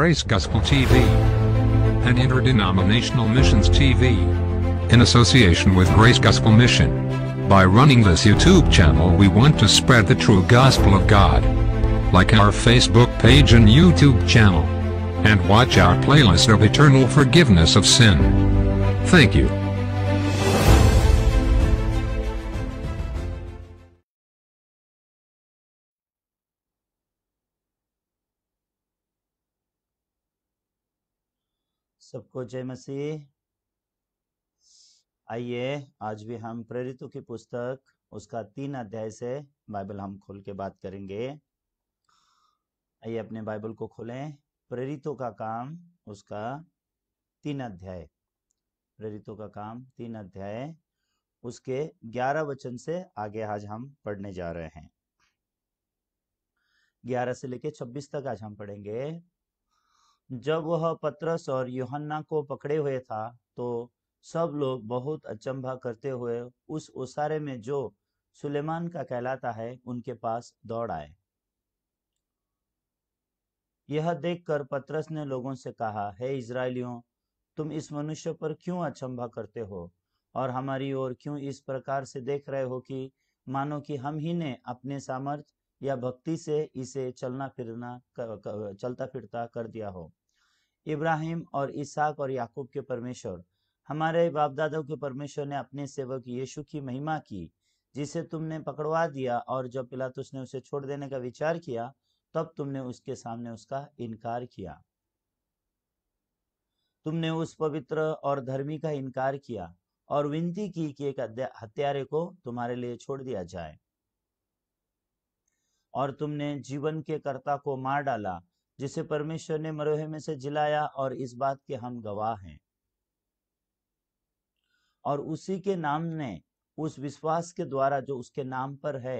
Grace Gospel TV, an interdenominational missions TV, in association with Grace Gospel Mission. By running this YouTube channel we want to spread the true gospel of God. Like our Facebook page and YouTube channel. And watch our playlist of eternal forgiveness of sin. Thank you. सबको जय मसीह आइए आज भी हम प्रेरित की पुस्तक उसका तीन अध्याय से बाइबल हम खोल के बात करेंगे आइए अपने बाइबल को खोलें प्रेरितों का काम उसका तीन अध्याय प्रेरितों का काम तीन अध्याय उसके ग्यारह वचन से आगे आज हम पढ़ने जा रहे हैं ग्यारह से लेके छब्बीस तक आज हम पढ़ेंगे जब वह पत्रस और योहन्ना को पकड़े हुए था तो सब लोग बहुत अचंभा करते हुए उस ओसारे में जो सुलेमान का कहलाता है उनके पास दौड़ आए यह देखकर पत्रस ने लोगों से कहा हे hey, इसराइलियों तुम इस मनुष्य पर क्यों अचंभा करते हो और हमारी ओर क्यों इस प्रकार से देख रहे हो कि मानो कि हम ही ने अपने सामर्थ्य या भक्ति से इसे चलना फिरना चलता फिरता कर दिया हो इब्राहिम और इसाक और याकूब के परमेश्वर हमारे बाप दादा के परमेश्वर ने अपने सेवक यीशु की महिमा की जिसे तुमने पकड़वा दिया और जब पिलातुस ने उसे छोड़ देने का विचार किया तब तुमने उसके सामने उसका इनकार किया तुमने उस पवित्र और धर्मी का इनकार किया और विनती की कि एक हत्यारे को तुम्हारे लिए छोड़ दिया जाए और तुमने जीवन के कर्ता को मार डाला जिसे परमेश्वर ने मरोहे में से जिलाया और इस बात के हम गवाह हैं और उसी के नाम ने उस विश्वास के द्वारा जो उसके नाम पर है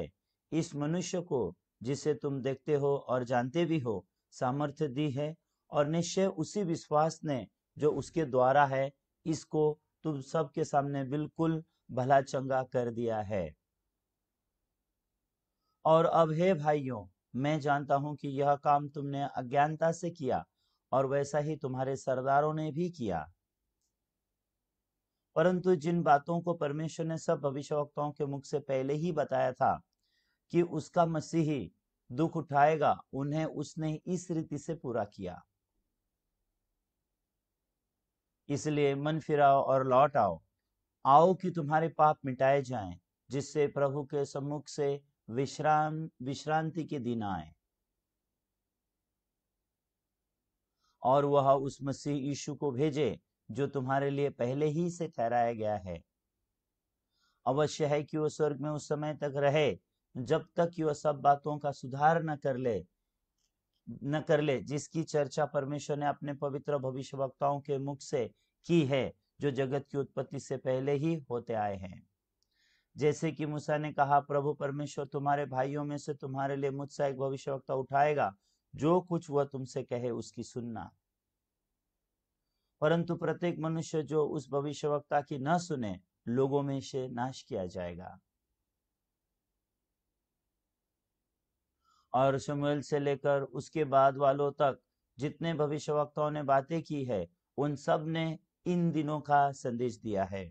इस मनुष्य को जिसे तुम देखते हो और जानते भी हो सामर्थ्य दी है और निश्चय उसी विश्वास ने जो उसके द्वारा है इसको तुम सबके सामने बिल्कुल भला चंगा कर दिया है और अब हे भाइयों मैं जानता हूं कि यह काम तुमने अज्ञानता से किया और वैसा ही तुम्हारे सरदारों ने भी किया परंतु जिन बातों को परमेश्वर ने सब भविष्यवक्ताओं के मुख से पहले ही बताया था कि उसका मसीही दुख उठाएगा उन्हें उसने इस रीति से पूरा किया इसलिए मन फिराओ और लौट आओ आओ कि तुम्हारे पाप मिटाए जाएं जिससे प्रभु के सम्मुख से विश्राम विश्रांति के दिन आए और वह उस मसीह यीशु को भेजे जो तुम्हारे लिए पहले ही से ठहराया गया है अवश्य है कि वह स्वर्ग में उस समय तक रहे जब तक कि वह सब बातों का सुधार न कर ले न कर ले जिसकी चर्चा परमेश्वर ने अपने पवित्र भविष्य वक्ताओं के मुख से की है जो जगत की उत्पत्ति से पहले ही होते आए हैं जैसे कि मूसा ने कहा प्रभु परमेश्वर तुम्हारे भाइयों में से तुम्हारे लिए मुझसे एक भविष्यवक्ता उठाएगा जो कुछ वह तुमसे कहे उसकी सुनना परंतु प्रत्येक मनुष्य जो उस भविष्यवक्ता की न सुने लोगों में से नाश किया जाएगा और शमुएल से लेकर उसके बाद वालों तक जितने भविष्यवक्ताओं ने बातें की है उन सब ने इन दिनों का संदेश दिया है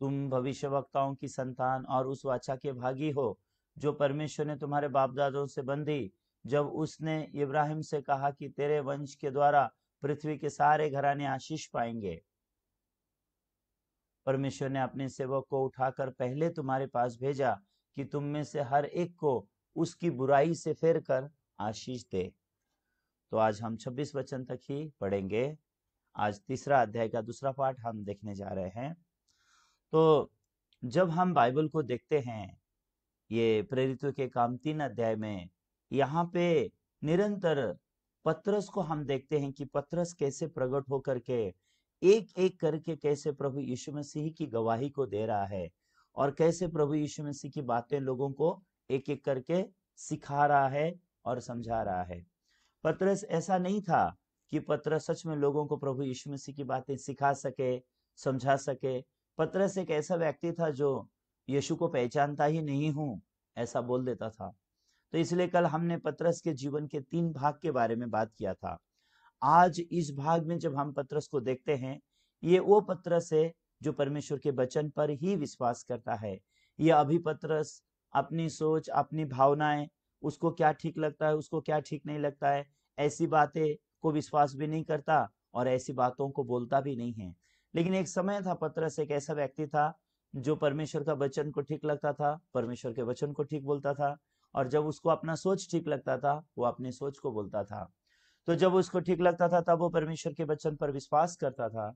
तुम भविष्य वक्ताओं की संतान और उस वाचा के भागी हो जो परमेश्वर ने तुम्हारे बाप दादों से बंधी जब उसने इब्राहिम से कहा कि तेरे वंश के द्वारा पृथ्वी के सारे घराने आशीष पाएंगे परमेश्वर ने अपने सेवक को उठाकर पहले तुम्हारे पास भेजा कि तुम में से हर एक को उसकी बुराई से फेर कर आशीष दे तो आज हम 26 वचन तक ही पढ़ेंगे आज तीसरा अध्याय का दूसरा पाठ हम देखने जा रहे हैं तो जब हम बाइबल को देखते हैं ये प्रेरित के काम तीन अध्याय में यहाँ पे निरंतर पत्रस को हम देखते हैं कि पत्रस कैसे प्रकट होकर के एक एक करके कैसे प्रभु यीशु मसीह की गवाही को दे रहा है और कैसे प्रभु यीशु मसीह की बातें लोगों को एक एक करके सिखा रहा है और समझा रहा है पत्रस ऐसा नहीं था कि पत्रस सच में लोगों को प्रभु यीशु मसीह की बातें सिखा सके समझा सके पतरस एक ऐसा व्यक्ति था जो यीशु को पहचानता ही नहीं हूं ऐसा बोल देता था तो इसलिए कल हमने पतरस के जीवन के तीन भाग के बारे में बात किया था आज इस भाग में जब हम पतरस को देखते हैं ये वो पतरस है जो परमेश्वर के वचन पर ही विश्वास करता है यह अभी पतरस अपनी सोच अपनी भावनाएं उसको क्या ठीक लगता है उसको क्या ठीक नहीं लगता है ऐसी बातें को विश्वास भी नहीं करता और ऐसी बातों को बोलता भी नहीं है लेकिन एक समय था पत्रस एक ऐसा व्यक्ति था जो परमेश्वर का वचन को ठीक लगता था परमेश्वर के वचन को ठीक बोलता था और जब उसको अपना सोच ठीक लगता था वो अपने सोच को बोलता था तो जब उसको ठीक लगता था तब वो परमेश्वर के वचन पर विश्वास करता था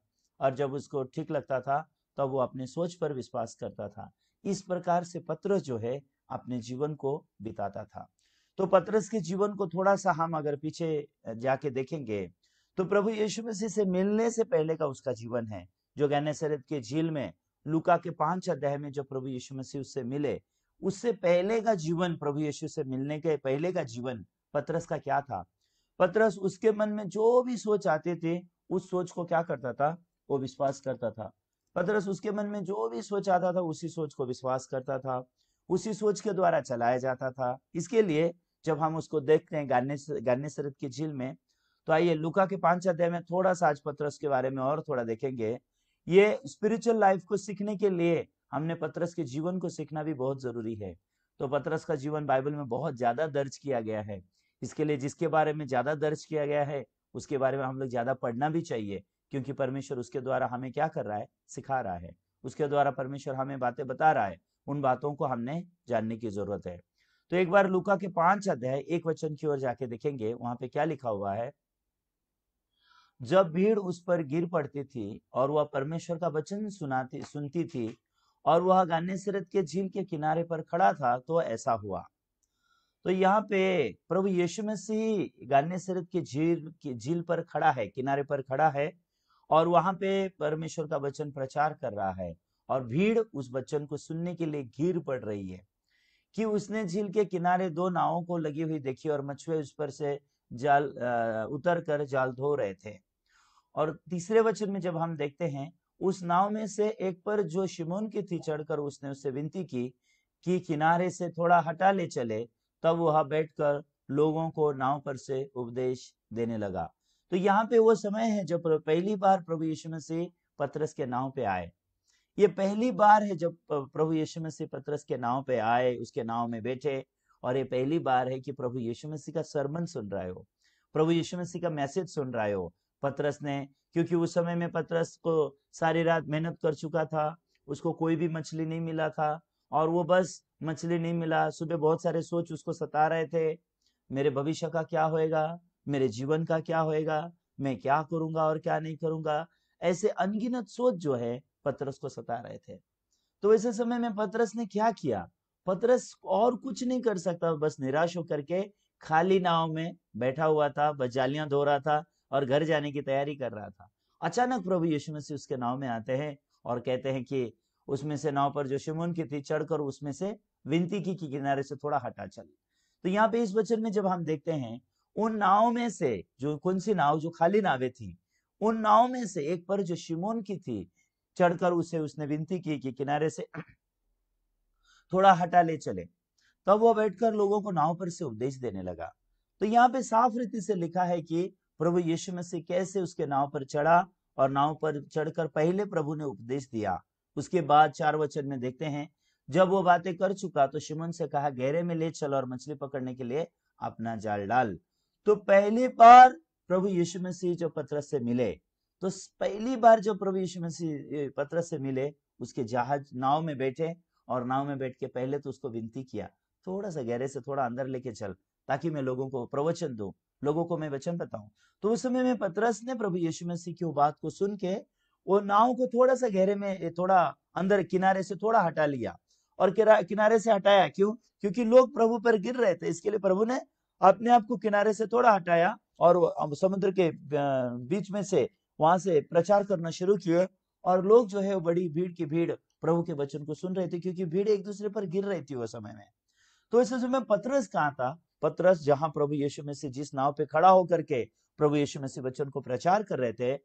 और जब उसको ठीक लगता था तब वो अपने सोच पर विश्वास करता था इस प्रकार से पत्रस जो है अपने जीवन को बिताता था तो पत्रस के जीवन को थोड़ा सा हम अगर पीछे जाके देखेंगे तो प्रभु यीशु मसीह से मिलने से पहले का उसका जीवन है जो गैनेसरत के झील में लुका के पांच अध्याय में जो प्रभु यीशु मसीह उससे मिले उससे पहले का जीवन प्रभु यीशु से मिलने के पहले का जीवन पतरस का क्या था पतरस उसके मन में जो भी सोच आते थे उस सोच को क्या करता था वो विश्वास करता था पतरस उसके मन में जो भी सोच आता था उसी सोच को विश्वास करता था उसी सोच के द्वारा चलाया जाता था इसके लिए जब हम उसको देखते हैं गान्य गान्य के की झील में तो आइए लुका के पांच अध्याय में थोड़ा सा आज पत्रस के बारे में और थोड़ा देखेंगे ये स्पिरिचुअल लाइफ को सीखने के लिए हमने पत्रस के जीवन को सीखना भी बहुत जरूरी है तो पत्रस का जीवन बाइबल में बहुत ज्यादा दर्ज किया गया है इसके लिए जिसके बारे में ज्यादा दर्ज किया गया है उसके बारे में हम लोग ज्यादा पढ़ना भी चाहिए क्योंकि परमेश्वर उसके द्वारा हमें क्या कर रहा है सिखा रहा है उसके द्वारा परमेश्वर हमें बातें बता रहा है उन बातों को हमने जानने की जरूरत है तो एक बार लुका के पांच अध्याय एक वचन की ओर जाके देखेंगे वहां पे क्या लिखा हुआ है जब भीड़ उस पर गिर पड़ती थी और वह परमेश्वर का वचन सुनाती सुनती थी और वह गान्यसरत के झील के किनारे पर खड़ा था तो ऐसा हुआ तो यहाँ पे प्रभु यीशु मसीह सरत के झील झील पर खड़ा है किनारे पर खड़ा है और वहां पे परमेश्वर का वचन प्रचार कर रहा है और भीड़ उस वचन को सुनने के लिए घिर पड़ रही है कि उसने झील के किनारे दो नावों को लगी हुई देखी और मछुए उस पर से जाल उतर कर जाल धो रहे थे और तीसरे वचन में जब हम देखते हैं उस नाव में से एक पर जो शिमोन की थी चढ़कर उसने उससे विनती की कि किनारे से थोड़ा हटा ले चले तब वह बैठकर लोगों को नाव पर से उपदेश देने लगा तो यहाँ पे वो समय है जब पहली बार प्रभु यीशु मसीह पत्रस के नाव पे आए ये पहली बार है जब प्रभु यीशु मसीह पत्रस के नाव पे आए उसके नाव में बैठे और ये पहली बार है कि प्रभु यीशु मसीह का सरमन सुन रहे हो प्रभु यीशु मसीह का मैसेज सुन रहे हो पतरस ने क्योंकि उस समय में पतरस को सारी रात मेहनत कर चुका था उसको कोई भी मछली नहीं मिला था और वो बस मछली नहीं मिला सुबह बहुत सारे सोच उसको सता रहे थे मेरे भविष्य का क्या होएगा मेरे जीवन का क्या होएगा मैं क्या करूंगा और क्या नहीं करूंगा ऐसे अनगिनत सोच जो है पतरस को सता रहे थे तो ऐसे समय में पतरस ने क्या किया पतरस और कुछ नहीं कर सकता बस निराश होकर के खाली नाव में बैठा हुआ था बस जालियां धो रहा था और घर जाने की तैयारी कर रहा था अचानक प्रभु यीशु मसीह उसके नाव में आते हैं और कहते हैं कि उसमें से नाव पर जो शिमोन की थी चढ़कर उसमें से विनती की कि किनारे से थोड़ा हटा चल तो यहाँ पे इस वचन में जब हम देखते हैं उन नाव में से जो कौन सी नाव जो खाली नावे थी उन नाव में से एक पर जो शिमोन की थी चढ़कर उसे उसने विनती की कि किनारे से थोड़ा हटा ले चले तब वो बैठकर लोगों को नाव पर से उपदेश देने लगा तो यहाँ पे साफ रीति से लिखा है कि प्रभु यीशु मसीह कैसे उसके नाव पर चढ़ा और नाव पर चढ़कर पहले प्रभु ने उपदेश दिया उसके बाद चार वचन में देखते हैं जब वो बातें कर चुका तो शिमन से कहा गहरे में ले चलो और मछली पकड़ने के लिए अपना जाल डाल तो पहली बार प्रभु यीशु मसीह जो पत्रस से मिले तो पहली बार जो प्रभु यीशु मसीह पत्रस से मिले उसके जहाज नाव में बैठे और नाव में बैठ के पहले तो उसको विनती किया थोड़ा सा गहरे से थोड़ा अंदर लेके चल ताकि मैं लोगों को प्रवचन दूं लोगों को मैं वचन बताऊं तो उस समय में पतरस ने प्रभु यीशु मसीह की बात को सुन के वो नाव को थोड़ा सा गहरे में थोड़ा अंदर किनारे से थोड़ा हटा लिया और किनारे से हटाया क्यों क्योंकि लोग प्रभु पर गिर रहे थे इसके लिए प्रभु ने अपने आप को किनारे से थोड़ा हटाया और समुद्र के बीच में से वहां से प्रचार करना शुरू किए और लोग जो है बड़ी भीड़ की भीड़ प्रभु के वचन को सुन रहे थे क्योंकि भीड़ एक दूसरे पर गिर रही थी वो समय में तो इस समय पतरस कहा था पत्रस जहां प्रभु यीशु मसीह जिस नाव पे खड़ा होकर के प्रभु यीशु मसीह वचन को प्रचार कर रहे थे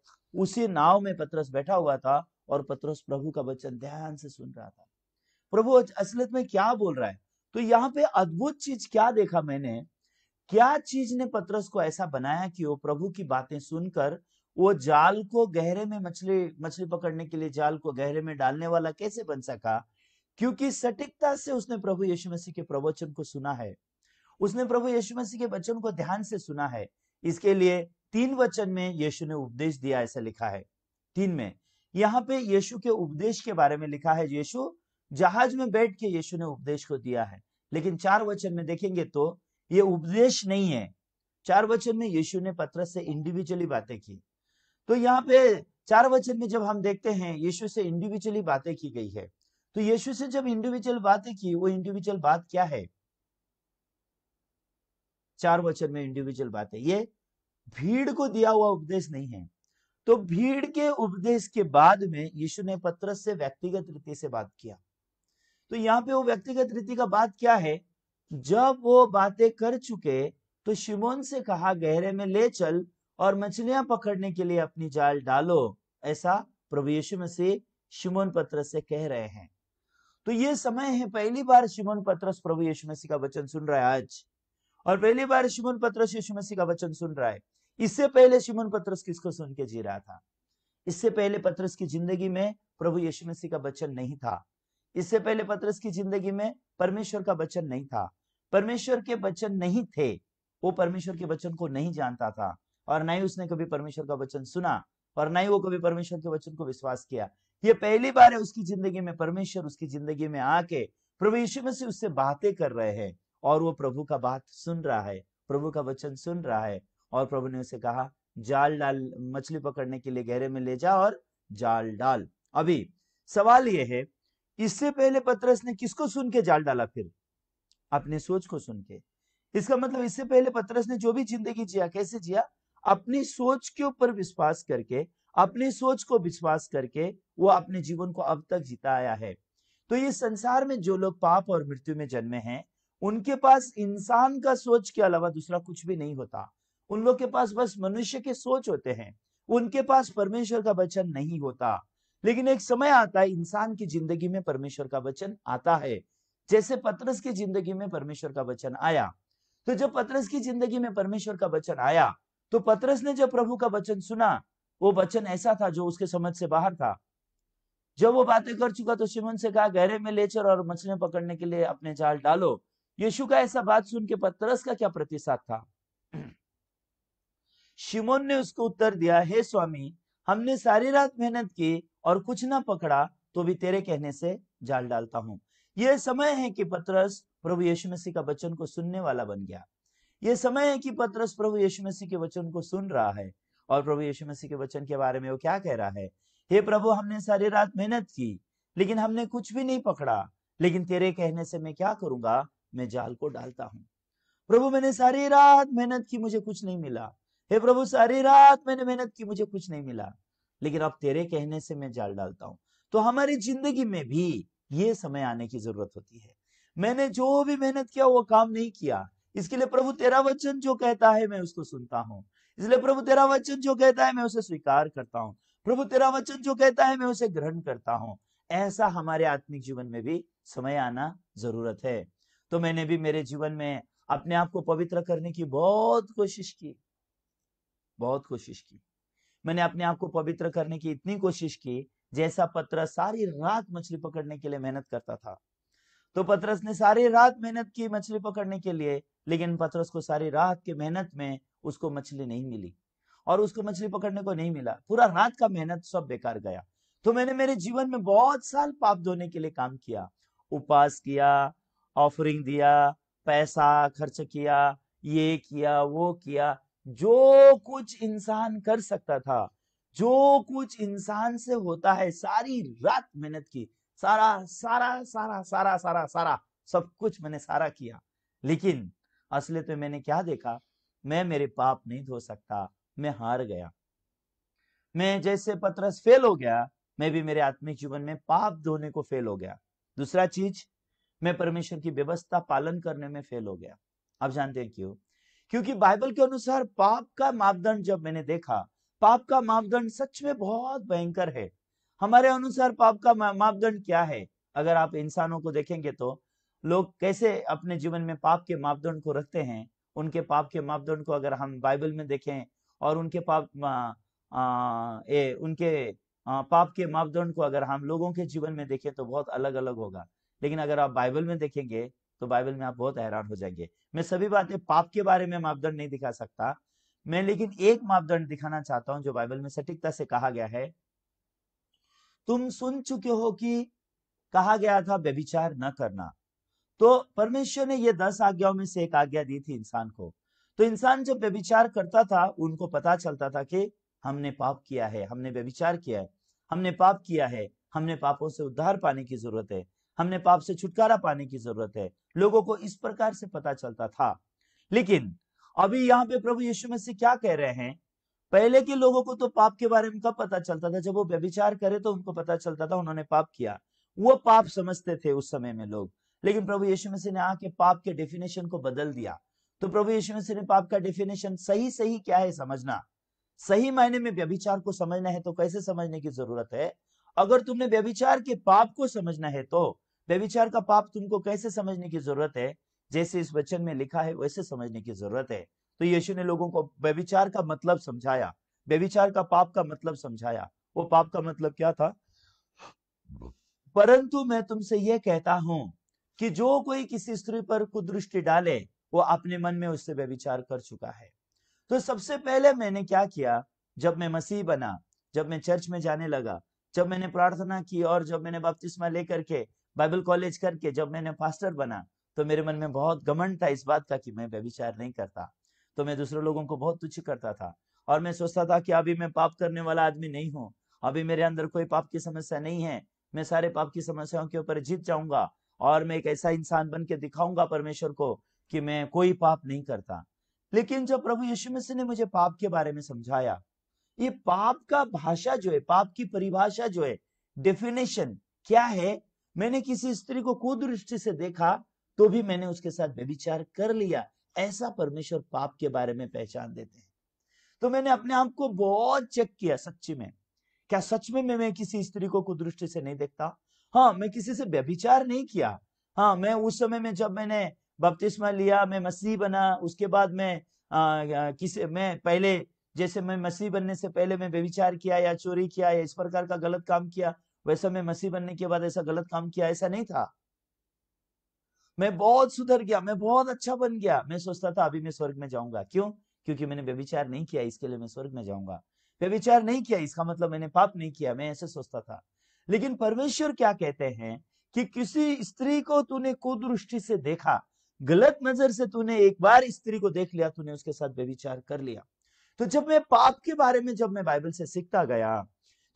उसी नाव में पत्रस बैठा हुआ था और पत्रस प्रभु का वचन ध्यान से सुन रहा था प्रभु असलत में क्या बोल रहा है तो यहाँ पे अद्भुत चीज क्या देखा मैंने क्या चीज ने पत्रस को ऐसा बनाया कि वो प्रभु की बातें सुनकर वो जाल को गहरे में मछली मछली पकड़ने के लिए जाल को गहरे में डालने वाला कैसे बन सका क्योंकि सटीकता से उसने प्रभु यीशु मसीह के प्रवचन को सुना है उसने प्रभु यीशु मसीह के वचन को ध्यान से सुना है इसके लिए तीन वचन में यीशु ने उपदेश दिया ऐसा लिखा है तीन में यहाँ पे यीशु के उपदेश के बारे में लिखा है यीशु जहाज में बैठ के यीशु ने उपदेश को दिया है लेकिन चार वचन में देखेंगे तो ये उपदेश नहीं है चार वचन में यीशु ने पत्र से इंडिविजुअली बातें की तो यहाँ पे चार वचन में जब हम देखते हैं यीशु से इंडिविजुअली बातें की गई है तो यीशु से जब इंडिविजुअल बातें की वो इंडिविजुअल बात क्या है चार वचन में इंडिविजुअल बात है ये भीड़ को दिया हुआ उपदेश नहीं है तो भीड़ के उपदेश के बाद में यीशु ने पत्रस से व्यक्तिगत रीति से बात किया तो यहाँ पे वो व्यक्तिगत रीति का बात क्या है जब वो बातें कर चुके तो शिमोन से कहा गहरे में ले चल और मछलियां पकड़ने के लिए अपनी जाल डालो ऐसा प्रभु यीशु मसीह शिमोन पत्रस से कह रहे हैं तो ये समय है पहली बार शिमोन पत्रस प्रभु यीशु मसीह का वचन सुन रहा है आज और पहली बार शिमन पत्रस यीशु मसीह का वचन सुन रहा है इससे पहले शिमन पत्रस किसको सुन के जी रहा था इससे पहले पत्रस की जिंदगी में प्रभु यीशु मसीह का वचन नहीं था इससे पहले पत्रस की जिंदगी में परमेश्वर का वचन नहीं था परमेश्वर के वचन नहीं थे वो परमेश्वर के वचन को नहीं जानता था और ना ही उसने कभी परमेश्वर का वचन सुना और ना ही वो कभी परमेश्वर के वचन को विश्वास किया ये पहली बार है उसकी जिंदगी में परमेश्वर उसकी जिंदगी में आके प्रभु यीशु मसीह उससे बातें कर रहे हैं और वो प्रभु का बात सुन रहा है प्रभु का वचन सुन रहा है और प्रभु ने उसे कहा जाल डाल मछली पकड़ने के लिए गहरे में ले जा और जाल डाल अभी सवाल यह है इससे पहले पत्रस ने किसको सुन के जाल डाला फिर अपने सोच को सुन के इसका मतलब इससे पहले पत्रस ने जो भी जिंदगी जिया कैसे जिया अपनी सोच के ऊपर विश्वास करके अपनी सोच को विश्वास करके वो अपने जीवन को अब तक जीता आया है तो ये संसार में जो लोग पाप और मृत्यु में जन्मे हैं उनके पास इंसान का सोच के अलावा दूसरा कुछ भी नहीं होता उन लोग के पास बस मनुष्य के सोच होते हैं उनके पास परमेश्वर का वचन नहीं होता लेकिन एक समय आता है इंसान की जिंदगी में परमेश्वर का वचन आता है जैसे पत्रस की जिंदगी में परमेश्वर का वचन आया तो जब पत्रस की जिंदगी में परमेश्वर का वचन आया तो पत्रस ने जब प्रभु का वचन सुना वो वचन ऐसा था जो उसके समझ से बाहर था जब वो बातें कर चुका तो शिमन से कहा गहरे में ले चलो और मछलियां पकड़ने के लिए अपने जाल डालो यीशु का ऐसा बात सुन के पत्रस का क्या प्रतिसाद था शिमोन ने उसको उत्तर दिया हे स्वामी हमने सारी रात मेहनत की और कुछ ना पकड़ा तो भी तेरे कहने से जाल डालता हूं यह समय है कि पतरस प्रभु यीशु मसीह का वचन को सुनने वाला बन गया यह समय है कि पत्रस प्रभु यीशु मसीह के वचन को सुन रहा है और प्रभु यीशु मसीह के वचन के बारे में वो क्या कह रहा है हे प्रभु हमने सारी रात मेहनत की लेकिन हमने कुछ भी नहीं पकड़ा लेकिन तेरे कहने से मैं क्या करूंगा मैं जाल को डालता हूँ प्रभु मैंने सारी रात मेहनत की मुझे कुछ नहीं मिला हे प्रभु सारी रात मैंने मेहनत की मुझे कुछ नहीं मिला लेकिन अब तेरे कहने से मैं जाल डालता हूँ तो हमारी जिंदगी में भी ये समय आने की जरूरत होती है मैंने जो भी मेहनत किया वो काम नहीं किया इसके लिए प्रभु तेरा वचन जो कहता है मैं उसको सुनता हूँ इसलिए प्रभु तेरा वचन जो कहता है मैं उसे स्वीकार करता हूँ प्रभु तेरा वचन जो कहता है मैं उसे ग्रहण करता हूँ ऐसा हमारे आत्मिक जीवन में भी समय आना जरूरत है तो मैंने भी मेरे जीवन में अपने आप को पवित्र करने की बहुत कोशिश की बहुत कोशिश की मैंने अपने आप को पवित्र करने की इतनी कोशिश की जैसा पत्रस सारी रात मछली पकड़ने के लिए मेहनत करता था तो पत्रस ने सारी रात मेहनत की मछली पकड़ने के लिए लेकिन पत्रस को सारी रात की मेहनत में उसको मछली नहीं मिली और उसको मछली पकड़ने को नहीं मिला पूरा रात का मेहनत सब बेकार गया तो मैंने मेरे जीवन में बहुत साल पाप धोने के लिए काम किया उपास किया ऑफरिंग दिया पैसा खर्च किया ये किया वो किया जो कुछ इंसान कर सकता था जो कुछ इंसान से होता है सारी रात मेहनत की सारा सारा सारा सारा सारा सारा सब कुछ मैंने सारा किया लेकिन असले तो मैंने क्या देखा मैं मेरे पाप नहीं धो सकता मैं हार गया मैं जैसे पत्रस फेल हो गया मैं भी मेरे आत्मिक जीवन में पाप धोने को फेल हो गया दूसरा चीज मैं परमेश्वर की व्यवस्था पालन करने में फेल हो गया आप जानते हैं क्यों क्योंकि बाइबल के अनुसार पाप का मापदंड जब मैंने देखा पाप का मापदंड सच में बहुत भयंकर है हमारे अनुसार पाप का मापदंड क्या है अगर आप इंसानों को देखेंगे तो लोग कैसे अपने जीवन में पाप के मापदंड को रखते हैं उनके पाप के मापदंड को अगर हम बाइबल में देखें और उनके पाप आ, ए, उनके आ, पाप के मापदंड को अगर हम लोगों के जीवन में देखें तो बहुत अलग अलग होगा लेकिन अगर आप बाइबल में देखेंगे तो बाइबल में आप बहुत हैरान हो जाएंगे मैं सभी बातें पाप के बारे में मापदंड नहीं दिखा सकता मैं लेकिन एक मापदंड दिखाना चाहता हूं जो बाइबल में सटीकता से कहा गया है तुम सुन चुके हो कि कहा गया था व्यभिचार न करना तो परमेश्वर ने यह दस आज्ञाओं में से एक आज्ञा दी थी इंसान को तो इंसान जब व्यभिचार करता था उनको पता चलता था कि हमने पाप किया है हमने व्यभिचार किया है हमने पाप किया है हमने पापों से उद्धार पाने की जरूरत है हमने पाप से छुटकारा पाने की जरूरत है लोगों को इस प्रकार से पता चलता था लेकिन अभी यहाँ पे प्रभु यीशु मसीह क्या कह रहे हैं पहले के लोगों को तो पाप के बारे में कब पता चलता था जब वो व्यभिचार करे तो उनको पता चलता था उन्होंने पाप किया वो पाप समझते थे उस समय में लोग लेकिन प्रभु यीशु मसीह ने आके पाप के डेफिनेशन को बदल दिया तो प्रभु यीशु मसीह ने पाप का डेफिनेशन सही सही क्या है समझना सही मायने में व्यभिचार को समझना है तो कैसे समझने की जरूरत है अगर तुमने व्यभिचार के पाप को समझना है तो व्यविचार का पाप तुमको कैसे समझने की जरूरत है जैसे इस वचन में लिखा है वैसे समझने की जरूरत है तो यीशु ने लोगों को व्यविचार का मतलब समझाया व्यविचार का पाप का मतलब समझाया वो पाप का मतलब क्या था परंतु मैं तुमसे यह कहता हूं कि जो कोई किसी स्त्री पर कुदृष्टि डाले वो अपने मन में उससे व्यविचार कर चुका है तो सबसे पहले मैंने क्या किया जब मैं मसीह बना जब मैं चर्च में जाने लगा जब मैंने प्रार्थना की और जब मैंने बपतिस्मा लेकर के बाइबल कॉलेज करके जब मैंने पास्टर बना तो मेरे मन में बहुत घमंड था इस बात का कि मैं व्यभिचार नहीं करता तो मैं दूसरे लोगों को बहुत तुच्छ करता था और मैं सोचता था कि अभी मैं पाप करने वाला आदमी नहीं हूँ अभी मेरे अंदर कोई पाप की समस्या नहीं है मैं सारे पाप की समस्याओं के ऊपर जीत जाऊंगा और मैं एक ऐसा इंसान बन के दिखाऊंगा परमेश्वर को कि मैं कोई पाप नहीं करता लेकिन जब प्रभु यीशु मसीह ने मुझे पाप के बारे में समझाया ये पाप का भाषा जो है पाप की परिभाषा जो है डेफिनेशन क्या है मैंने किसी स्त्री को कुदृष्टि से देखा तो भी मैंने उसके साथ व्यभिचार कर लिया ऐसा परमेश्वर पाप के बारे में पहचान देते हैं तो मैंने अपने आप को बहुत चेक किया सच्ची में क्या सच में मैं, मैं किसी स्त्री को कुदृष्टि से नहीं देखता हाँ मैं किसी से व्यभिचार नहीं किया हाँ मैं उस समय में जब मैंने बपतिस्मा लिया मैं मसीह बना उसके बाद में किसी मैं पहले जैसे मैं मसीह बनने से पहले मैं व्यभिचार किया या चोरी किया या इस प्रकार का गलत काम किया वैसा मैं मसीह बनने के बाद ऐसा गलत काम किया ऐसा नहीं था मैं बहुत सुधर गया मैं बहुत अच्छा बन गया मैं सोचता था अभी मैं स्वर्ग में जाऊंगा क्यों क्योंकि मैंने व्यविचार नहीं किया इसके लिए मैं स्वर्ग में जाऊंगा व्यविचार नहीं किया इसका मतलब मैंने पाप नहीं किया मैं ऐसे सोचता था लेकिन परमेश्वर क्या कहते हैं कि किसी स्त्री को तूने कुदृष्टि से देखा गलत नजर से तूने एक बार स्त्री को देख लिया तूने उसके साथ व्यविचार कर लिया तो जब मैं पाप के बारे में जब मैं बाइबल से सीखता गया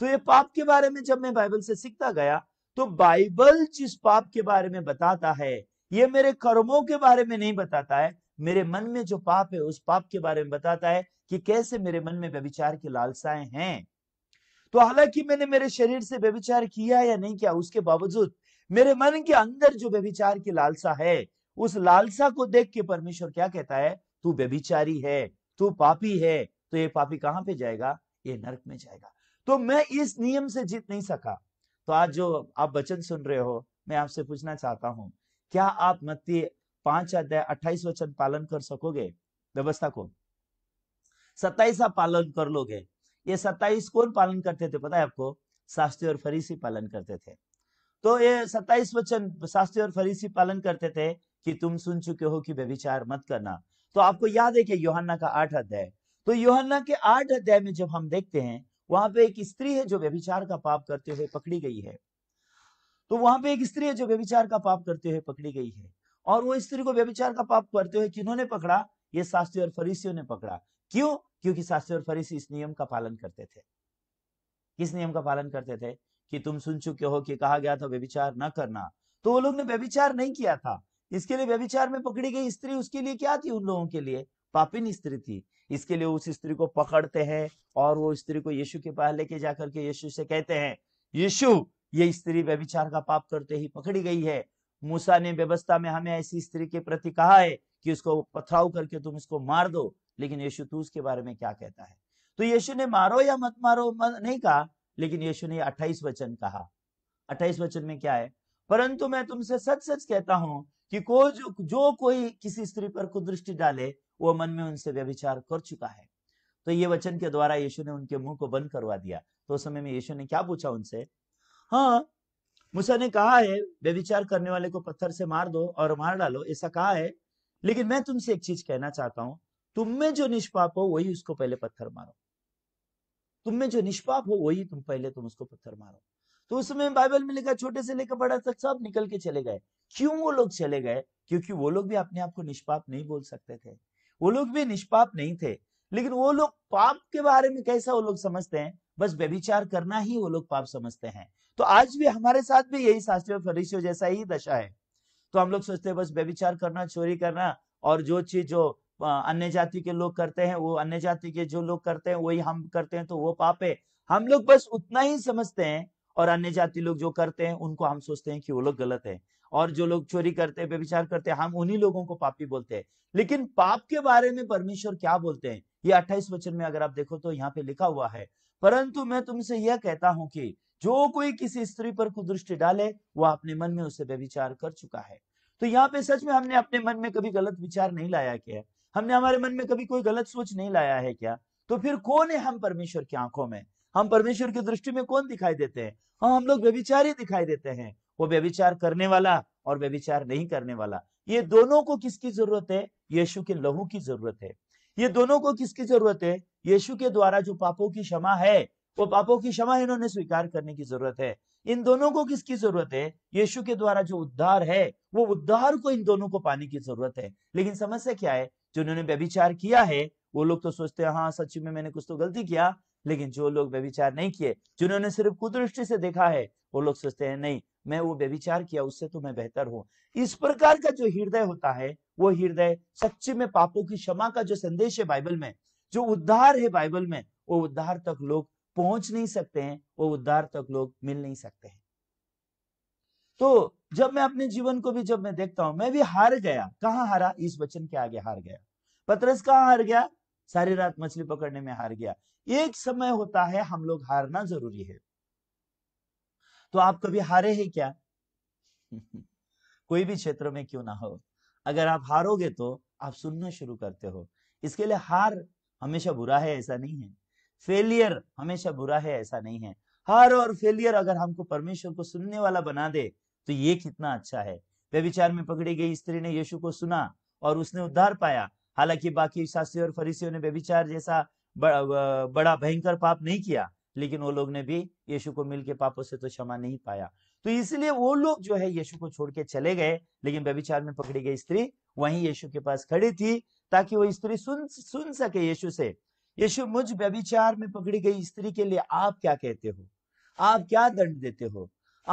तो ये पाप के बारे में जब मैं बाइबल से सीखता गया तो बाइबल जिस पाप के बारे में बताता है ये मेरे कर्मों के बारे में नहीं बताता है मेरे मन में जो पाप है उस पाप के बारे में बताता है कि कैसे मेरे मन में व्यविचार की लालसाएं हैं तो हालांकि मैंने मेरे शरीर से व्यविचार किया या नहीं किया उसके बावजूद मेरे मन के अंदर जो व्यविचार की लालसा है उस लालसा को देख के परमेश्वर क्या कहता है तू व्यभिचारी है तू पापी है तो ये पापी कहाँ पे जाएगा ये नरक में जाएगा तो मैं इस नियम से जीत नहीं सका तो आज जो आप वचन सुन रहे हो मैं आपसे पूछना चाहता हूं क्या आप मत्ती पांच अध्याय अट्ठाईस वचन पालन कर सकोगे व्यवस्था को सत्ताईस आप पालन कर लोगे ये सत्ताईस कौन पालन करते थे पता है आपको शास्त्री और फरीसी पालन करते थे तो ये सत्ताईस वचन शास्त्री और फरीसी पालन करते थे कि तुम सुन चुके हो कि व्यविचार मत करना तो आपको याद है कि योहन्ना का आठ अध्याय तो योहन्ना के आठ अध्याय में जब हम देखते हैं वहां पे एक स्त्री है जो व्यभिचार का पाप करते हुए पकड़ी गई है तो वहां पे एक स्त्री है जो व्यभिचार का पाप करते हुए पकड़ी गई है और वो स्त्री को व्यभिचार का पाप करते हुए किन्होंने पकड़ा ये शास्त्री और फरीसियों ने पकड़ा क्यों क्योंकि शास्त्री और फरीसी इस नियम का पालन करते थे किस नियम का पालन करते थे कि तुम सुन चुके हो कि कहा गया था व्यभिचार न करना तो वो लोग ने व्यभिचार नहीं किया था इसके लिए व्यभिचार में पकड़ी गई स्त्री उसके लिए क्या थी उन लोगों के लिए पापिन स्त्री थी इसके लिए उस स्त्री को पकड़ते हैं और वो स्त्री को यीशु के पास लेके जाकर के यीशु से कहते हैं यीशु ये स्त्री व्यभिचार का पाप करते ही पकड़ी गई है मूसा ने व्यवस्था में हमें ऐसी स्त्री के प्रति कहा है कि उसको पथराव करके तुम इसको मार दो लेकिन यीशु तू उसके बारे में क्या कहता है तो यीशु ने मारो या मत मारो मत नहीं कहा लेकिन यीशु ने अट्ठाईस वचन कहा अट्ठाईस वचन में क्या है परंतु मैं तुमसे सच सच कहता हूं कि को जो, जो कोई किसी स्त्री पर कुदृष्टि डाले वो मन में उनसे व्यभिचार कर चुका है तो ये वचन के द्वारा यीशु ने उनके मुंह को बंद करवा दिया तो उस समय में यीशु ने क्या पूछा उनसे हाँ मूसा ने कहा है व्यभिचार करने वाले को पत्थर से मार दो और मार डालो ऐसा कहा है लेकिन मैं तुमसे एक चीज कहना चाहता हूं तुम में जो निष्पाप हो वही उसको पहले पत्थर मारो तुम में जो निष्पाप हो वही तुम पहले तुम उसको पत्थर मारो तो उस समय बाइबल में लिखा छोटे से लेकर बड़ा तक सब निकल के चले गए क्यों वो लोग चले गए क्योंकि वो लोग भी अपने आप को निष्पाप नहीं बोल सकते थे वो लोग भी निष्पाप नहीं थे लेकिन वो लोग पाप के बारे में कैसा वो लोग समझते हैं बस व्यभिचार करना ही वो लोग पाप समझते हैं तो आज भी हमारे साथ भी यही शास्त्रीय फरीसियों जैसा ही दशा है तो हम लोग सोचते हैं बस व्यभिचार करना चोरी करना और जो चीज जो अन्य जाति के लोग करते हैं वो अन्य जाति के जो लोग करते हैं वही हम करते हैं तो वो पाप है हम लोग बस उतना ही समझते हैं और अन्य जाति लोग जो करते हैं उनको हम सोचते हैं कि वो लोग गलत है और जो लोग चोरी करते हैं व्यविचार करते हैं हम उन्हीं लोगों को पापी बोलते हैं लेकिन पाप के बारे में परमेश्वर क्या बोलते हैं ये अट्ठाईस वचन में अगर आप देखो तो यहाँ पे लिखा हुआ है परंतु मैं तुमसे यह कहता हूं कि जो कोई किसी स्त्री पर कुदृष्टि डाले वह अपने मन में उसे व्यविचार कर चुका है तो यहाँ पे सच में हमने अपने मन में कभी गलत विचार नहीं लाया क्या हमने हमारे मन में कभी कोई गलत सोच नहीं लाया है क्या तो फिर कौन है हम परमेश्वर की आंखों में हम परमेश्वर की दृष्टि में कौन दिखाई देते हैं हाँ हम लोग व्यभिचारी दिखाई देते हैं वो व्यभिचार करने वाला और व्यभिचार नहीं करने वाला ये दोनों को किसकी जरूरत है यीशु के लहू की जरूरत है ये दोनों को किसकी जरूरत है यीशु के द्वारा जो पापों की क्षमा है वो पापों की क्षमा इन्होंने स्वीकार करने की जरूरत है इन दोनों को किसकी जरूरत है यीशु के द्वारा जो उद्धार है वो उद्धार को इन दोनों को पाने की जरूरत है लेकिन समस्या क्या है जिन्होंने व्यभिचार किया है वो लोग तो सोचते हैं हाँ सच में मैंने कुछ तो गलती किया लेकिन जो लोग व्यविचार नहीं किए जिन्होंने सिर्फ कुदृष्टि से देखा है वो लोग सोचते हैं नहीं मैं वो व्यविचार किया उससे तो मैं बेहतर हूँ इस प्रकार का जो हृदय होता है वो हृदय सच्चे में पापों की क्षमा का जो संदेश है बाइबल में जो उद्धार है बाइबल में वो उद्धार तक लोग पहुंच नहीं सकते हैं वो उद्धार तक लोग मिल नहीं सकते हैं तो जब मैं अपने जीवन को भी जब मैं देखता हूं मैं भी हार गया कहा हारा इस वचन के आगे हार गया पतरस कहा हार गया सारी रात मछली पकड़ने में हार गया एक समय होता है हम लोग हारना जरूरी है तो आप कभी हारे हैं क्या कोई भी क्षेत्र में क्यों ना हो अगर आप हारोगे तो आप सुनना शुरू करते हो इसके लिए हार हमेशा बुरा है ऐसा नहीं है फेलियर हमेशा बुरा है ऐसा नहीं है हार और फेलियर अगर हमको परमेश्वर को सुनने वाला बना दे तो ये कितना अच्छा है व्यविचार में पकड़ी गई स्त्री ने यीशु को सुना और उसने उद्धार पाया हालांकि बाकी शास्त्री और फरीसियों ने बेबीचार जैसा बड़ा भयंकर पाप नहीं किया लेकिन वो लोग ने भी यीशु को मिल के पापों से तो क्षमा नहीं पाया तो इसलिए वो लोग जो है यीशु को छोड़ के चले गए लेकिन व्यभिचार में पकड़ी गई स्त्री वहीं यीशु के पास खड़ी थी ताकि वो स्त्री सुन सुन सके यीशु से यीशु मुझ व्यभिचार में पकड़ी गई स्त्री के लिए आप क्या कहते हो आप क्या दंड देते हो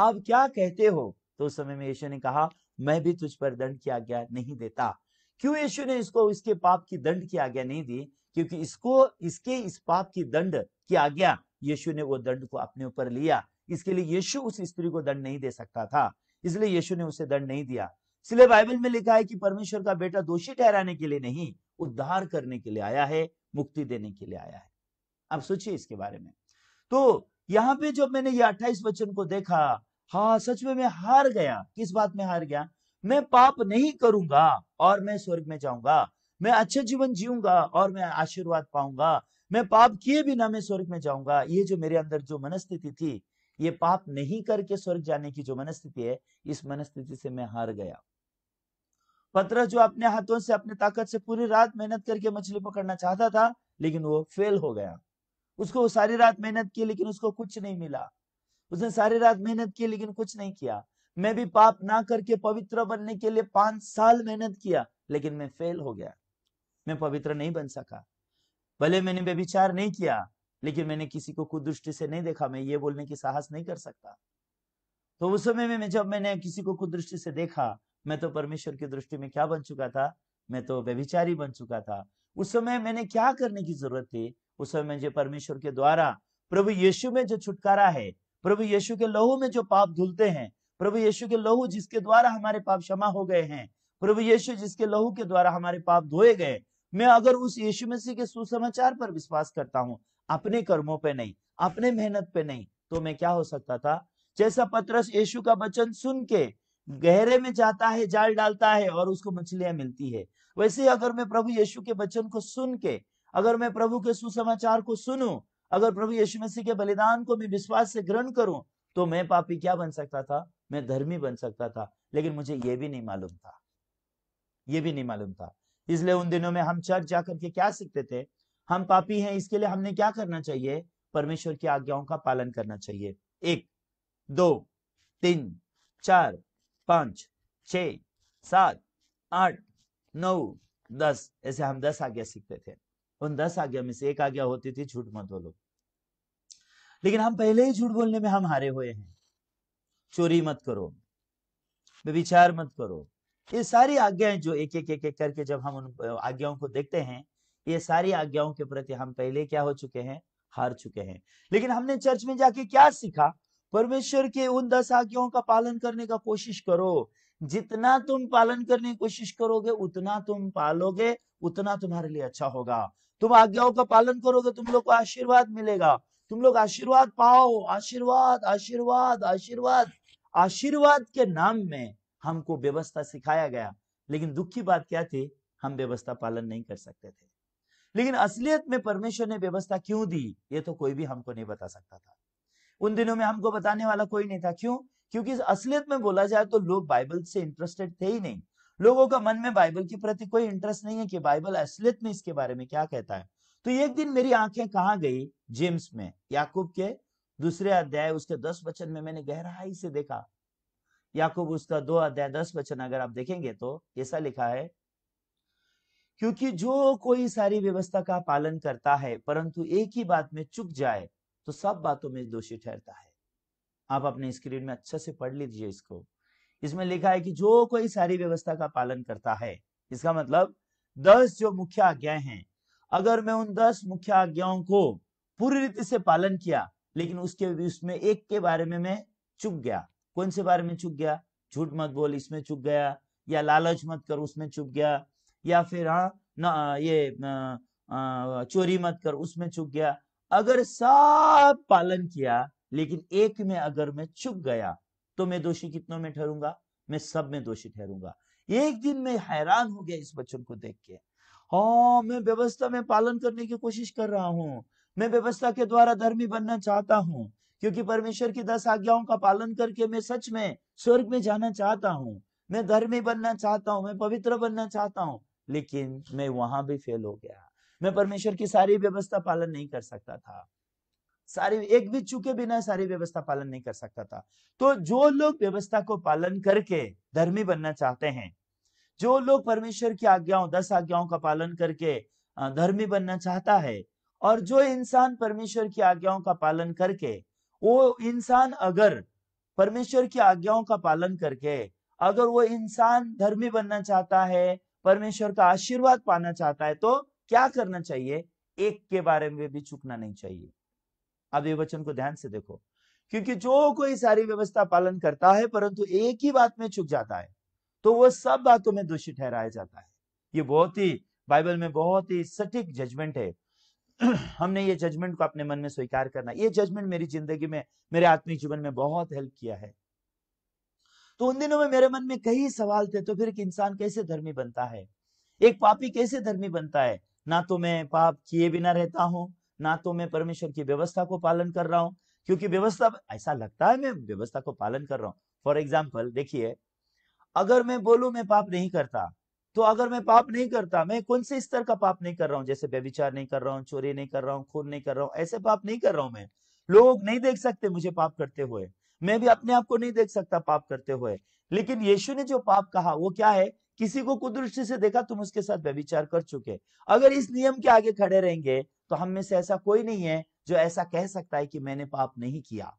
आप क्या कहते हो तो उस समय में यीशु ने कहा मैं भी तुझ पर दंड की आज्ञा नहीं देता क्यों यीशु ने इसको इसके पाप की दंड की आज्ञा नहीं दी क्योंकि इसको इसके इस पाप की दंड की आज्ञा यीशु ने वो दंड को अपने ऊपर लिया इसके लिए यीशु उस स्त्री को दंड नहीं दे सकता था इसलिए यीशु ने उसे दंड नहीं दिया इसलिए बाइबल में लिखा है कि परमेश्वर का बेटा दोषी ठहराने के लिए नहीं उद्धार करने के लिए आया है मुक्ति देने के लिए आया है आप सोचिए इसके बारे में तो यहाँ पे जब मैंने ये अट्ठाईस वचन को देखा हाँ सच में मैं हार गया किस बात में हार गया मैं पाप नहीं करूंगा और मैं स्वर्ग में जाऊंगा मैं अच्छा जीवन जीऊंगा और मैं आशीर्वाद पाऊंगा मैं पाप किए बिना मैं स्वर्ग में जाऊंगा ये जो मेरे अंदर जो मनस्थिति थी ये पाप नहीं करके स्वर्ग जाने की जो मनस्थिति है इस मनस्थिति से मैं हार गया पत्र जो अपने हाथों से अपने ताकत से पूरी रात मेहनत करके मछली पकड़ना चाहता था लेकिन वो फेल हो गया उसको सारी रात मेहनत की लेकिन उसको कुछ नहीं मिला उसने सारी रात मेहनत की लेकिन कुछ नहीं किया मैं भी पाप ना करके पवित्र बनने के लिए पांच साल मेहनत किया लेकिन मैं फेल हो गया मैं पवित्र नहीं बन सका भले मैंने व्यभिचार नहीं किया लेकिन मैंने किसी को कुदृष्टि से नहीं देखा मैं ये बोलने की साहस नहीं कर सकता तो उस समय में जब मैंने किसी को कुदृष्टि से देखा मैं तो परमेश्वर की दृष्टि में क्या बन चुका था मैं तो व्यभिचारी बन चुका था उस समय मैंने क्या करने की जरूरत थी उस समय मुझे परमेश्वर के द्वारा प्रभु यीशु में जो छुटकारा है प्रभु यीशु के लहू में जो पाप धुलते हैं प्रभु यीशु के लहू जिसके द्वारा हमारे पाप क्षमा हो गए हैं प्रभु यीशु जिसके लहू के द्वारा हमारे पाप धोए गए मैं अगर उस यीशु मसीह के सुसमाचार पर विश्वास करता हूँ अपने कर्मों पे नहीं अपने मेहनत पे नहीं तो मैं क्या हो सकता था जैसा पत्रस यीशु का वचन सुन के गहरे में जाता है जाल डालता है और उसको मछलियां मिलती है वैसे अगर मैं प्रभु यीशु के वचन को सुन के अगर मैं प्रभु के सुसमाचार को सुनू अगर प्रभु यीशु मसीह के बलिदान को मैं विश्वास से ग्रहण करूं तो मैं पापी क्या बन सकता था मैं धर्मी बन सकता था लेकिन मुझे ये भी नहीं मालूम था ये भी नहीं मालूम था इसलिए उन दिनों में हम चर्च जाकर के क्या सीखते थे हम पापी हैं इसके लिए हमने क्या करना चाहिए परमेश्वर की आज्ञाओं का पालन करना चाहिए एक दो तीन चार पांच छ सात आठ नौ दस ऐसे हम दस आज्ञा सीखते थे उन दस आज्ञा में से एक आज्ञा होती थी झूठ मत बोलो लेकिन हम पहले ही झूठ बोलने में हम हारे हुए हैं चोरी मत करो विचार मत करो ये सारी आज्ञाएं जो एक एक एक एक करके जब हम उन आज्ञाओं को देखते हैं ये सारी आज्ञाओं के प्रति हम पहले क्या हो चुके हैं हार चुके हैं लेकिन हमने चर्च में जाके क्या सीखा परमेश्वर के उन दस आज्ञाओं का पालन करने का कोशिश करो जितना तुम पालन करने की कोशिश करोगे उतना तुम पालोगे उतना तुम्हारे लिए अच्छा होगा तुम आज्ञाओं का पालन करोगे तुम लोग को आशीर्वाद मिलेगा तुम लोग आशीर्वाद पाओ आशीर्वाद आशीर्वाद आशीर्वाद आशीर्वाद के नाम में हमको व्यवस्था सिखाया गया लेकिन दुख की बात क्या थी हम व्यवस्था पालन नहीं कर सकते थे लेकिन असलियत में परमेश्वर ने व्यवस्था क्यों दी ये तो कोई भी हमको नहीं बता सकता था उन दिनों में हमको बताने वाला कोई नहीं था क्यों क्योंकि असलियत में बोला जाए तो लोग बाइबल से इंटरेस्टेड थे ही नहीं लोगों का मन में बाइबल के प्रति कोई इंटरेस्ट नहीं है कि बाइबल असलियत में इसके बारे में क्या कहता है तो एक दिन मेरी आंखें कहाँ गई जेम्स में याकूब के दूसरे अध्याय उसके दस वचन में मैंने गहराई से देखा याकूब उसका दो अध्याय दस वचन अगर आप देखेंगे तो ऐसा लिखा है क्योंकि जो कोई सारी व्यवस्था का पालन करता है परंतु एक ही बात में चुक जाए तो सब बातों में दोषी ठहरता है आप अपने स्क्रीन में अच्छे से पढ़ लीजिए इसको इसमें लिखा है कि जो कोई सारी व्यवस्था का पालन करता है इसका मतलब दस जो मुख्य आज्ञाएं हैं अगर मैं उन दस मुख्य आज्ञाओं को पूरी रीति से पालन किया लेकिन उसके उसमें एक के बारे में मैं चुक गया कौन से बारे में चुक गया झूठ मत बोल इसमें चुक गया या लालच मत कर उसमें चुप गया या फिर हाँ ना ये चोरी मत कर उसमें चुक गया अगर सब पालन किया लेकिन एक में अगर मैं चुक गया तो मैं दोषी कितनों में ठहरूंगा मैं सब में दोषी ठहरूंगा एक दिन मैं हैरान हो गया इस बच्चों को देख के हाँ मैं व्यवस्था में पालन करने की कोशिश कर रहा हूँ मैं व्यवस्था के द्वारा धर्मी बनना चाहता हूँ क्योंकि परमेश्वर की दस आज्ञाओं का पालन करके मैं सच में स्वर्ग में जाना चाहता हूँ मैं धर्मी बनना चाहता हूँ मैं पवित्र बनना चाहता हूँ लेकिन मैं वहां भी फेल हो गया मैं परमेश्वर की सारी व्यवस्था पालन नहीं कर सकता था सारी एक भी चुके बिना सारी व्यवस्था पालन नहीं कर सकता था तो जो लोग व्यवस्था को पालन करके धर्मी बनना चाहते हैं जो लोग परमेश्वर की आज्ञाओं दस आज्ञाओं का पालन करके धर्मी बनना चाहता है और जो इंसान परमेश्वर की आज्ञाओं का पालन करके वो इंसान अगर परमेश्वर की आज्ञाओं का पालन करके अगर वो इंसान धर्मी बनना चाहता है परमेश्वर का आशीर्वाद पाना चाहता है तो क्या करना चाहिए एक के बारे में भी चुकना नहीं चाहिए अब ये वचन को ध्यान से देखो क्योंकि जो कोई सारी व्यवस्था पालन करता है परंतु एक ही बात में चुक जाता है तो वह सब बातों में दोषी ठहराया जाता है ये बहुत ही बाइबल में बहुत ही सटीक जजमेंट है हमने ये जजमेंट को अपने मन में स्वीकार करना ये जजमेंट मेरी जिंदगी में मेरे आत्मिक जीवन में बहुत हेल्प किया है तो उन दिनों में मेरे मन में कई सवाल थे तो फिर एक इंसान कैसे धर्मी बनता है एक पापी कैसे धर्मी बनता है ना तो मैं पाप किए बिना रहता हूँ ना तो मैं परमेश्वर की व्यवस्था को पालन कर रहा हूँ क्योंकि व्यवस्था ऐसा लगता है मैं व्यवस्था को पालन कर रहा हूँ फॉर एग्जाम्पल देखिए अगर मैं बोलू मैं पाप नहीं करता तो अगर मैं पाप नहीं करता मैं कौन से स्तर का पाप नहीं कर रहा हूँ जैसे व्यविचार नहीं कर रहा हूँ चोरी नहीं कर रहा हूँ खून नहीं कर रहा हूँ ऐसे पाप नहीं कर रहा हूँ मैं लोग नहीं देख सकते मुझे पाप करते हुए मैं भी अपने आप को नहीं देख सकता पाप करते हुए लेकिन यीशु ने जो पाप कहा वो क्या है किसी को कुदृष्टि से देखा तुम उसके साथ व्यविचार कर चुके अगर इस नियम के आगे खड़े रहेंगे तो हम में से ऐसा कोई नहीं है जो ऐसा कह सकता है कि मैंने पाप नहीं किया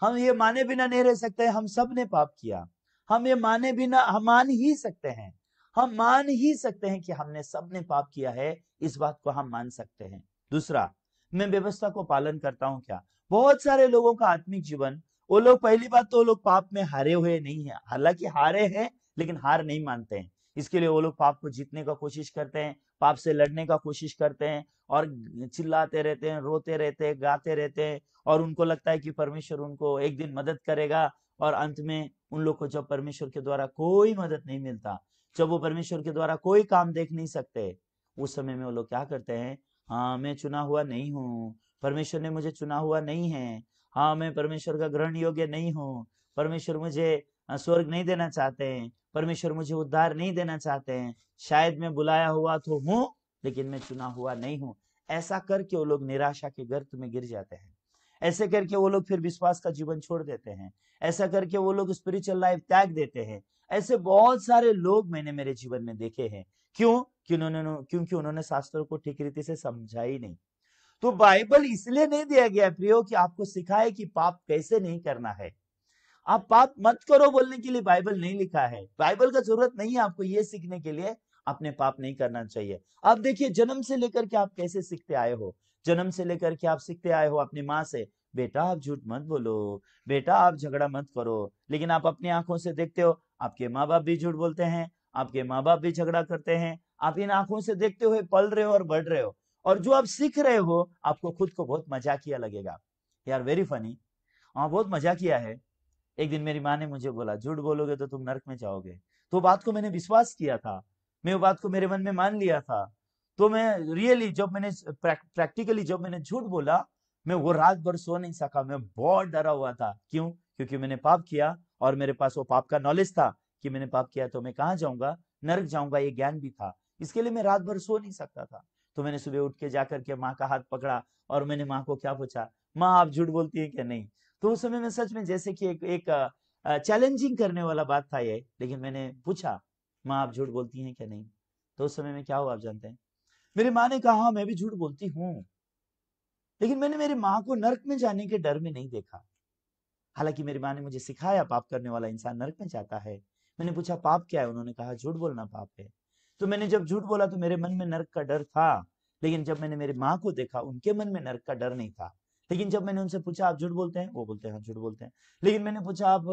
हम ये माने बिना नहीं रह सकते हम सब ने पाप किया हम ये माने भी ना हम मान ही सकते हैं हम मान ही सकते हैं कि हमने सबने पाप किया है इस बात को हम मान सकते हैं दूसरा मैं व्यवस्था को पालन करता हूँ क्या बहुत सारे लोगों का आत्मिक जीवन वो लोग पहली बात तो वो लोग पाप में हारे हुए नहीं है हालांकि हारे हैं लेकिन हार नहीं मानते हैं इसके लिए वो लोग पाप को जीतने का कोशिश करते हैं पाप से लड़ने का कोशिश करते हैं और चिल्लाते रहते हैं रोते रहते हैं गाते रहते हैं और उनको लगता है कि परमेश्वर उनको एक दिन मदद करेगा और अंत में उन लोग को जब परमेश्वर के द्वारा कोई मदद नहीं मिलता जब वो परमेश्वर के द्वारा कोई काम देख नहीं सकते उस समय में वो लोग क्या करते हैं हाँ मैं चुना हुआ नहीं हूँ परमेश्वर ने मुझे चुना हुआ नहीं है हाँ मैं परमेश्वर का ग्रहण योग्य नहीं हूँ परमेश्वर मुझे स्वर्ग नहीं देना चाहते हैं परमेश्वर मुझे उद्धार नहीं देना चाहते हैं शायद मैं बुलाया हुआ तो हूँ लेकिन मैं चुना हुआ नहीं हूँ ऐसा करके वो लोग निराशा के गर्त में गिर जाते हैं ऐसे करके वो लोग फिर विश्वास का जीवन छोड़ देते हैं ऐसा करके वो लोग स्पिरिचुअल लाइफ त्याग देते हैं ऐसे बहुत सारे लोग मैंने मेरे जीवन में देखे हैं क्यों कि उन्होंने क्योंकि उन्होंने शास्त्रों को ठीक रीति से समझा ही नहीं तो बाइबल इसलिए नहीं दिया गया प्रियो कि आपको सिखाए कि पाप कैसे नहीं करना है आप पाप मत करो बोलने के लिए बाइबल नहीं लिखा है बाइबल का जरूरत नहीं है आपको ये सीखने के लिए अपने पाप नहीं करना चाहिए आप देखिए जन्म से लेकर के आप कैसे सीखते आए हो जन्म से लेकर के आप सीखते आए हो अपनी माँ से बेटा आप झूठ मत बोलो बेटा आप झगड़ा मत करो लेकिन आप अपनी आंखों से देखते हो आपके माँ बाप भी झूठ बोलते हैं आपके माँ बाप भी झगड़ा करते हैं आप इन आंखों से देखते हुए पल रहे हो और बढ़ रहे हो और जो आप सीख रहे हो आपको खुद को बहुत मजा किया लगेगा यार वेरी फनी हाँ बहुत मजा किया है एक दिन मेरी माँ ने मुझे बोला झूठ बोलोगे तो तुम नर्क में जाओगे तो बात को मैंने विश्वास किया था मैं वो बात को मेरे मन में मान लिया था तो मैं रियली जब मैंने प्रैक्टिकली जब मैंने झूठ बोला मैं वो रात भर सो नहीं सका मैं बहुत डरा हुआ था क्यों क्योंकि मैंने पाप किया और मेरे पास वो पाप का नॉलेज था कि मैंने पाप किया तो मैं कहाँ जाऊंगा नरक जाऊंगा ये ज्ञान भी था इसके लिए मैं रात भर सो नहीं सकता था तो मैंने सुबह उठ के जाकर के माँ का हाथ पकड़ा और मैंने माँ को क्या पूछा माँ आप झूठ बोलती है क्या नहीं तो उस समय में सच में जैसे कि एक, एक चैलेंजिंग करने वाला बात था ये लेकिन मैंने पूछा माँ आप झूठ बोलती हैं क्या नहीं तो उस समय में क्या हुआ आप जानते हैं मेरी माँ ने कहा हाँ, मैं भी झूठ बोलती हूँ लेकिन मैंने मेरी माँ को नर्क में जाने के डर में नहीं देखा हालांकि मेरी माँ ने मुझे सिखाया पाप करने वाला इंसान नर्क में जाता है मैंने पूछा पाप क्या है उन्होंने कहा झूठ बोलना पाप है तो मैंने जब झूठ बोला तो मेरे मन में नर्क का डर था लेकिन जब मैंने मेरी माँ को देखा उनके मन में नर्क का डर नहीं था लेकिन जब मैंने उनसे पूछा आप झूठ बोलते हैं वो बोलते हैं हाँ, झूठ बोलते हैं लेकिन मैंने पूछा आप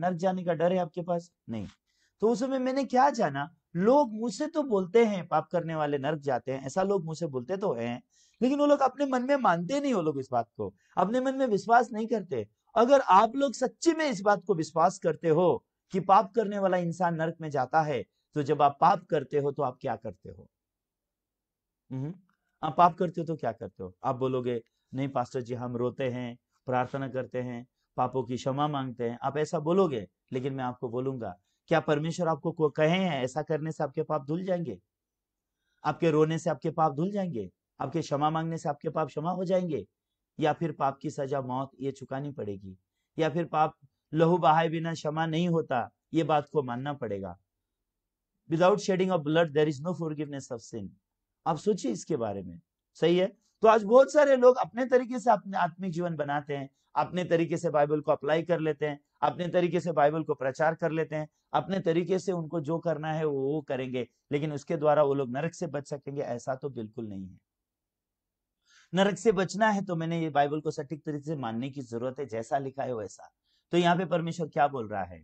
नर्क जाने का डर है आपके पास नहीं तो उस समय मैंने क्या जाना लोग मुझसे तो बोलते हैं पाप करने वाले नर्क जाते हैं ऐसा लोग मुझसे बोलते तो हैं लेकिन वो लोग अपने मन में मानते नहीं वो लोग इस बात को अपने मन में विश्वास नहीं करते अगर आप लोग सच्चे में इस बात को विश्वास करते हो कि पाप करने वाला इंसान नर्क में जाता है तो जब आप पाप करते हो तो आप क्या करते हो हम्म, आप पाप करते हो तो क्या करते हो आप बोलोगे नहीं पास्टर जी हम रोते हैं प्रार्थना करते हैं पापों की क्षमा मांगते हैं आप ऐसा बोलोगे लेकिन मैं आपको बोलूंगा क्या परमेश्वर आपको कहे हैं ऐसा करने से आपके पाप धुल जाएंगे आपके रोने से आपके पाप धुल जाएंगे आपके क्षमा मांगने से आपके पाप क्षमा हो जाएंगे या फिर पाप की सजा मौत ये चुकानी पड़ेगी या फिर पाप लहू बहाए बिना क्षमा नहीं होता ये बात को मानना पड़ेगा without shedding of blood there is no forgiveness of sin आप सोचिए इसके बारे में सही है तो आज बहुत सारे लोग अपने तरीके से अपने आत्मिक जीवन बनाते हैं अपने तरीके से बाइबल को अप्लाई कर लेते हैं अपने तरीके से बाइबल को प्रचार कर लेते हैं अपने तरीके से उनको जो करना है वो वो करेंगे लेकिन उसके द्वारा वो लोग नरक से बच सकेंगे ऐसा तो बिल्कुल नहीं है नरक से बचना है तो मैंने ये बाइबल को सटीक तरीके से मानने की जरूरत है जैसा लिखा है वैसा तो यहाँ पे परमेश्वर क्या बोल रहा है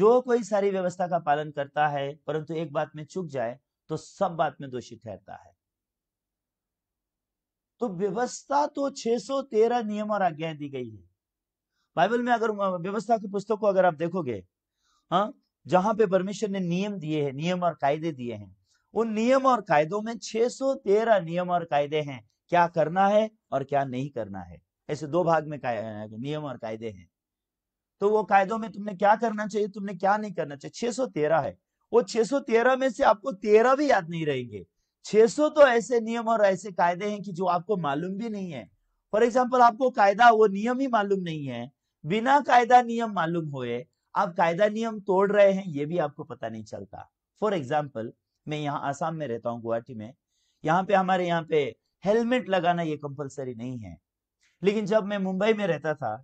जो कोई सारी व्यवस्था का पालन करता है परंतु एक बात में चुक जाए तो सब बात में दोषी ठहरता है तो व्यवस्था तो 613 नियम और आज्ञाएं दी गई है बाइबल में अगर व्यवस्था की पुस्तक को अगर आप देखोगे हाँ जहां पे परमेश्वर ने नियम दिए हैं नियम और कायदे दिए हैं उन नियम और कायदों में 613 नियम और कायदे हैं क्या करना है और क्या नहीं करना है ऐसे दो भाग में नियम और कायदे हैं तो वो कायदों में तुमने क्या करना चाहिए तुमने क्या नहीं करना चाहिए 613 है वो 613 में से आपको तेरह भी याद नहीं रहेंगे 600 तो ऐसे नियम और ऐसे कायदे हैं कि जो आपको मालूम भी नहीं है फॉर एग्जाम्पल आपको कायदा वो नियम ही मालूम नहीं है बिना कायदा नियम मालूम हुए आप कायदा नियम तोड़ रहे हैं ये भी आपको पता नहीं चलता फॉर एग्जाम्पल मैं यहाँ आसाम में रहता हूँ गुवाहाटी में यहाँ पे हमारे यहाँ पे हेलमेट लगाना ये कंपलसरी नहीं है लेकिन जब मैं मुंबई में रहता था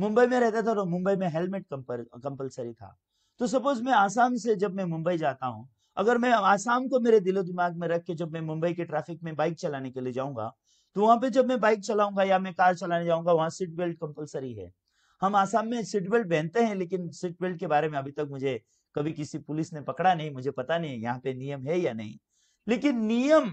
मुंबई में रहता था तो मुंबई में हेलमेट कंपलसरी था तो सपोज मैं आसाम से जब मैं मुंबई जाता हूँ अगर मैं आसाम को मेरे दिलो दिमाग में रख के जब मैं मुंबई के ट्रैफिक में बाइक चलाने के लिए जाऊंगा तो वहां पे जब मैं बाइक चलाऊंगा या मैं कार चलाने जाऊंगा वहां सीट बेल्ट कंपलसरी है हम आसाम में सीट बेल्ट पहनते हैं लेकिन सीट बेल्ट के बारे में अभी तक मुझे कभी किसी पुलिस ने पकड़ा नहीं मुझे पता नहीं यहाँ पे नियम है या नहीं लेकिन नियम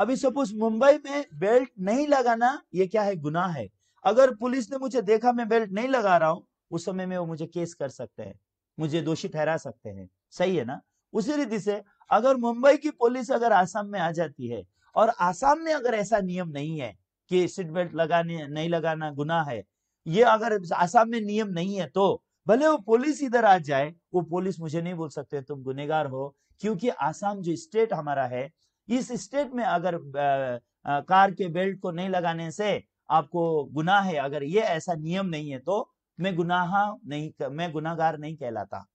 अभी सपोज मुंबई में बेल्ट नहीं लगाना ये क्या है गुना है अगर पुलिस ने मुझे देखा मैं बेल्ट नहीं लगा रहा हूं उस समय में वो मुझे केस कर सकते हैं मुझे दोषी ठहरा सकते हैं सही है ना उसी रीति से अगर मुंबई की पुलिस अगर आसाम में आ जाती है और आसाम में अगर ऐसा नियम नहीं है कि सीट बेल्ट लगाने नहीं लगाना गुना है ये अगर आसाम में नियम नहीं है तो भले वो पुलिस इधर आ जाए वो पुलिस मुझे नहीं बोल सकते तुम गुनेगार हो क्योंकि आसाम जो स्टेट हमारा है इस स्टेट में अगर आ, आ, कार के बेल्ट को नहीं लगाने से आपको गुनाह है अगर ये ऐसा नियम नहीं है तो मैं गुनाह नहीं मैं गुनागार नहीं कहलाता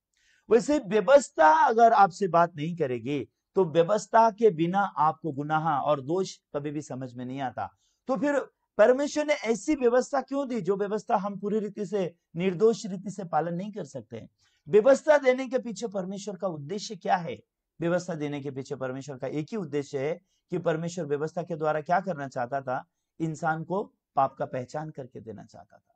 वैसे व्यवस्था अगर आपसे बात नहीं करेगी तो व्यवस्था के बिना आपको गुनाह और दोष कभी भी समझ में नहीं आता तो फिर परमेश्वर ने ऐसी व्यवस्था क्यों दी जो व्यवस्था हम पूरी रीति से निर्दोष रीति से पालन नहीं कर सकते व्यवस्था देने के पीछे परमेश्वर का उद्देश्य क्या है व्यवस्था देने के पीछे परमेश्वर का एक ही उद्देश्य है कि परमेश्वर व्यवस्था के द्वारा क्या करना चाहता था इंसान को पाप का पहचान करके देना चाहता था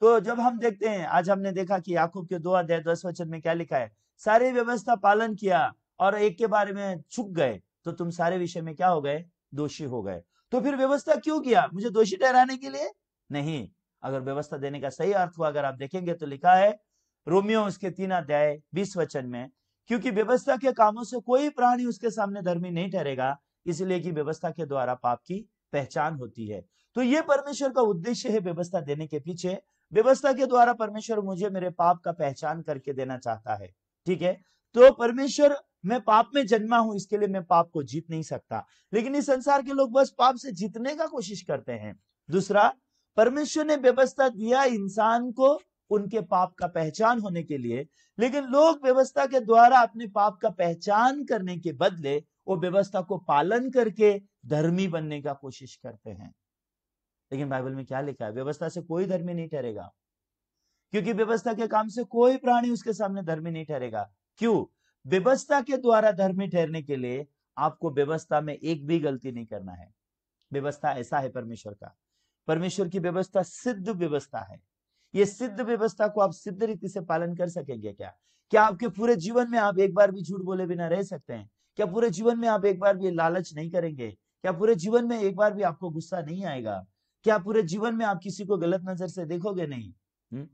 तो जब हम देखते हैं आज हमने देखा कि याकूब के दो अध्याय दस वचन में क्या लिखा है सारी व्यवस्था पालन किया और एक के बारे में छुप गए तो तुम सारे विषय में क्या हो गए दोषी हो गए तो फिर व्यवस्था क्यों किया मुझे दोषी ठहराने के लिए नहीं अगर व्यवस्था देने का सही अर्थ हुआ अगर आप देखेंगे तो लिखा है रोमियो उसके तीन अध्याय बीस वचन में क्योंकि व्यवस्था के कामों से कोई प्राणी उसके सामने धर्मी नहीं ठहरेगा इसलिए कि व्यवस्था के द्वारा पाप की पहचान होती है तो ये परमेश्वर का उद्देश्य है व्यवस्था देने के पीछे व्यवस्था के द्वारा परमेश्वर मुझे मेरे पाप का पहचान करके देना चाहता है ठीक है तो परमेश्वर मैं पाप में जन्मा हूं इसके लिए मैं पाप को जीत नहीं सकता लेकिन इस संसार के लोग बस पाप से जीतने का कोशिश करते हैं दूसरा परमेश्वर ने व्यवस्था दिया इंसान को उनके पाप का पहचान होने के लिए लेकिन लोग व्यवस्था के द्वारा अपने पाप का पहचान करने के बदले वो व्यवस्था को पालन करके धर्मी बनने का कोशिश करते हैं लेकिन बाइबल में क्या लिखा है व्यवस्था से कोई धर्मी नहीं ठहरेगा क्योंकि व्यवस्था के काम से कोई प्राणी उसके सामने धर्मी नहीं ठहरेगा क्यों व्यवस्था के द्वारा धर्मी ठहरने के लिए आपको व्यवस्था में एक भी गलती नहीं करना है व्यवस्था ऐसा है परमेश्वर का परमेश्वर की व्यवस्था सिद्ध व्यवस्था है ये सिद्ध व्यवस्था को आप सिद्ध रीति से पालन कर सकेंगे क्या क्या आपके पूरे जीवन में आप एक बार भी झूठ बोले बिना रह सकते हैं क्या पूरे जीवन में आप एक बार भी लालच नहीं करेंगे क्या पूरे जीवन में एक बार भी आपको गुस्सा नहीं आएगा क्या पूरे जीवन में आप किसी को गलत नजर से देखोगे नहीं हुँ? हम्म?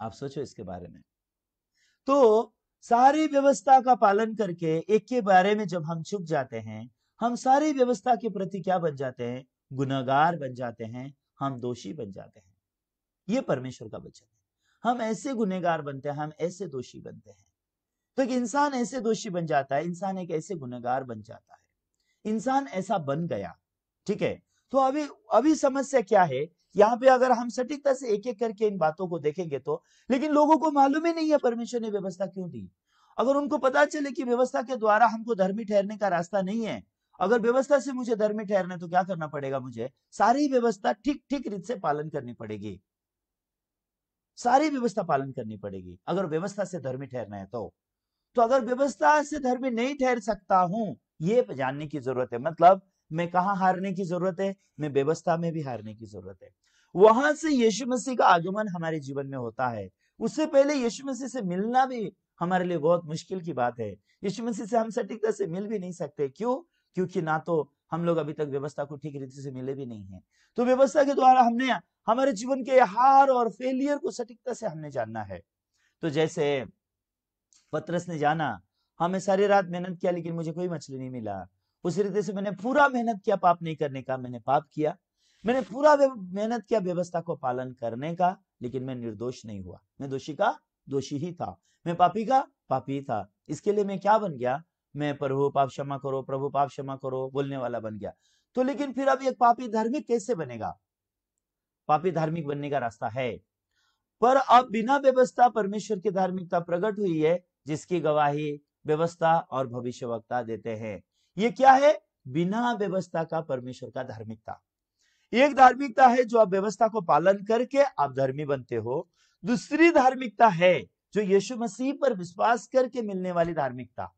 आप सोचो इसके बारे में तो सारी व्यवस्था का पालन करके एक के बारे में जब हम चुप जाते हैं हम सारी व्यवस्था के प्रति क्या बन जाते हैं गुनागार बन जाते हैं हम दोषी बन जाते हैं ये परमेश्वर का वचन है हम ऐसे गुनेगार बनते हैं हम ऐसे दोषी बनते हैं तो एक इंसान ऐसे दोषी बन जाता है इंसान एक ऐसे गुनेगार बन जाता है इंसान ऐसा बन गया ठीक है तो अभी अभी समस्या क्या है यहाँ पे अगर हम सटीकता से एक एक करके इन बातों को देखेंगे तो लेकिन लोगों को मालूम ही नहीं है परमेश्वर ने व्यवस्था क्यों दी अगर उनको पता चले कि व्यवस्था के द्वारा हमको धर्मी ठहरने का रास्ता नहीं है अगर व्यवस्था से मुझे धर्मी ठहरना तो क्या करना पड़ेगा मुझे सारी व्यवस्था ठीक ठीक रीत से पालन करनी पड़ेगी सारी व्यवस्था पालन करनी पड़ेगी अगर व्यवस्था से धर्मी ठहरना है तो तो अगर व्यवस्था से धर्मी नहीं ठहर सकता हूं ये जानने की जरूरत है मतलब मैं कहा हारने की जरूरत है मैं व्यवस्था में भी हारने की जरूरत है वहां से यीशु मसीह का आगमन हमारे जीवन में होता है उससे पहले यीशु मसीह से मिलना भी हमारे लिए बहुत मुश्किल की बात है यीशु मसीह से हम सटीकता से मिल भी नहीं सकते क्यों क्योंकि ना तो हम लोग अभी तक व्यवस्था को ठीक रीति से मिले भी नहीं है तो व्यवस्था के द्वारा हमने हमारे जीवन के हार और फेलियर को सटीकता से हमने जानना है तो जैसे पत्रस ने जाना हमें हाँ, सारी रात मेहनत किया लेकिन मुझे कोई मछली नहीं मिला उसी रीति से मैंने पूरा मेहनत किया पाप नहीं करने का मैंने पाप किया मैंने पूरा मेहनत किया व्यवस्था को पालन करने का लेकिन मैं निर्दोष नहीं हुआ मैं दोषी का दोषी ही था मैं पापी का पापी था इसके लिए मैं क्या बन गया मैं प्रभु पाप क्षमा करो प्रभु पाप क्षमा करो बोलने वाला बन गया तो लेकिन फिर अब एक पापी धार्मिक कैसे बनेगा पापी धार्मिक बनने का रास्ता है पर अब बिना व्यवस्था परमेश्वर की धार्मिकता प्रकट हुई है जिसकी गवाही व्यवस्था और भविष्यवक्ता देते हैं ये क्या है बिना व्यवस्था का परमेश्वर का धार्मिकता एक धार्मिकता है जो आप व्यवस्था को पालन करके आप धर्मी बनते हो दूसरी धार्मिकता है जो यीशु मसीह पर विश्वास करके मिलने वाली धार्मिकता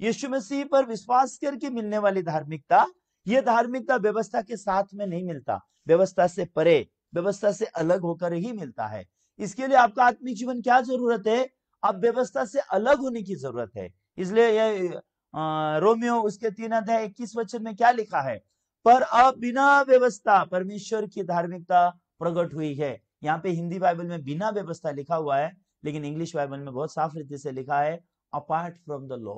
यीशु मसीह पर विश्वास करके मिलने वाली धार्मिकता यह धार्मिकता व्यवस्था के साथ में नहीं मिलता व्यवस्था से परे व्यवस्था से अलग होकर ही मिलता है इसके लिए आपका आत्मिक जीवन क्या जरूरत है आप व्यवस्था से अलग होने की जरूरत है इसलिए यह रोमियो उसके तीन अध्याय इक्कीस वचन में क्या लिखा है पर अब बिना व्यवस्था परमेश्वर की धार्मिकता प्रकट हुई है यहाँ पे हिंदी बाइबल में बिना व्यवस्था लिखा हुआ है लेकिन इंग्लिश बाइबल में बहुत साफ रीति से लिखा है apart from the law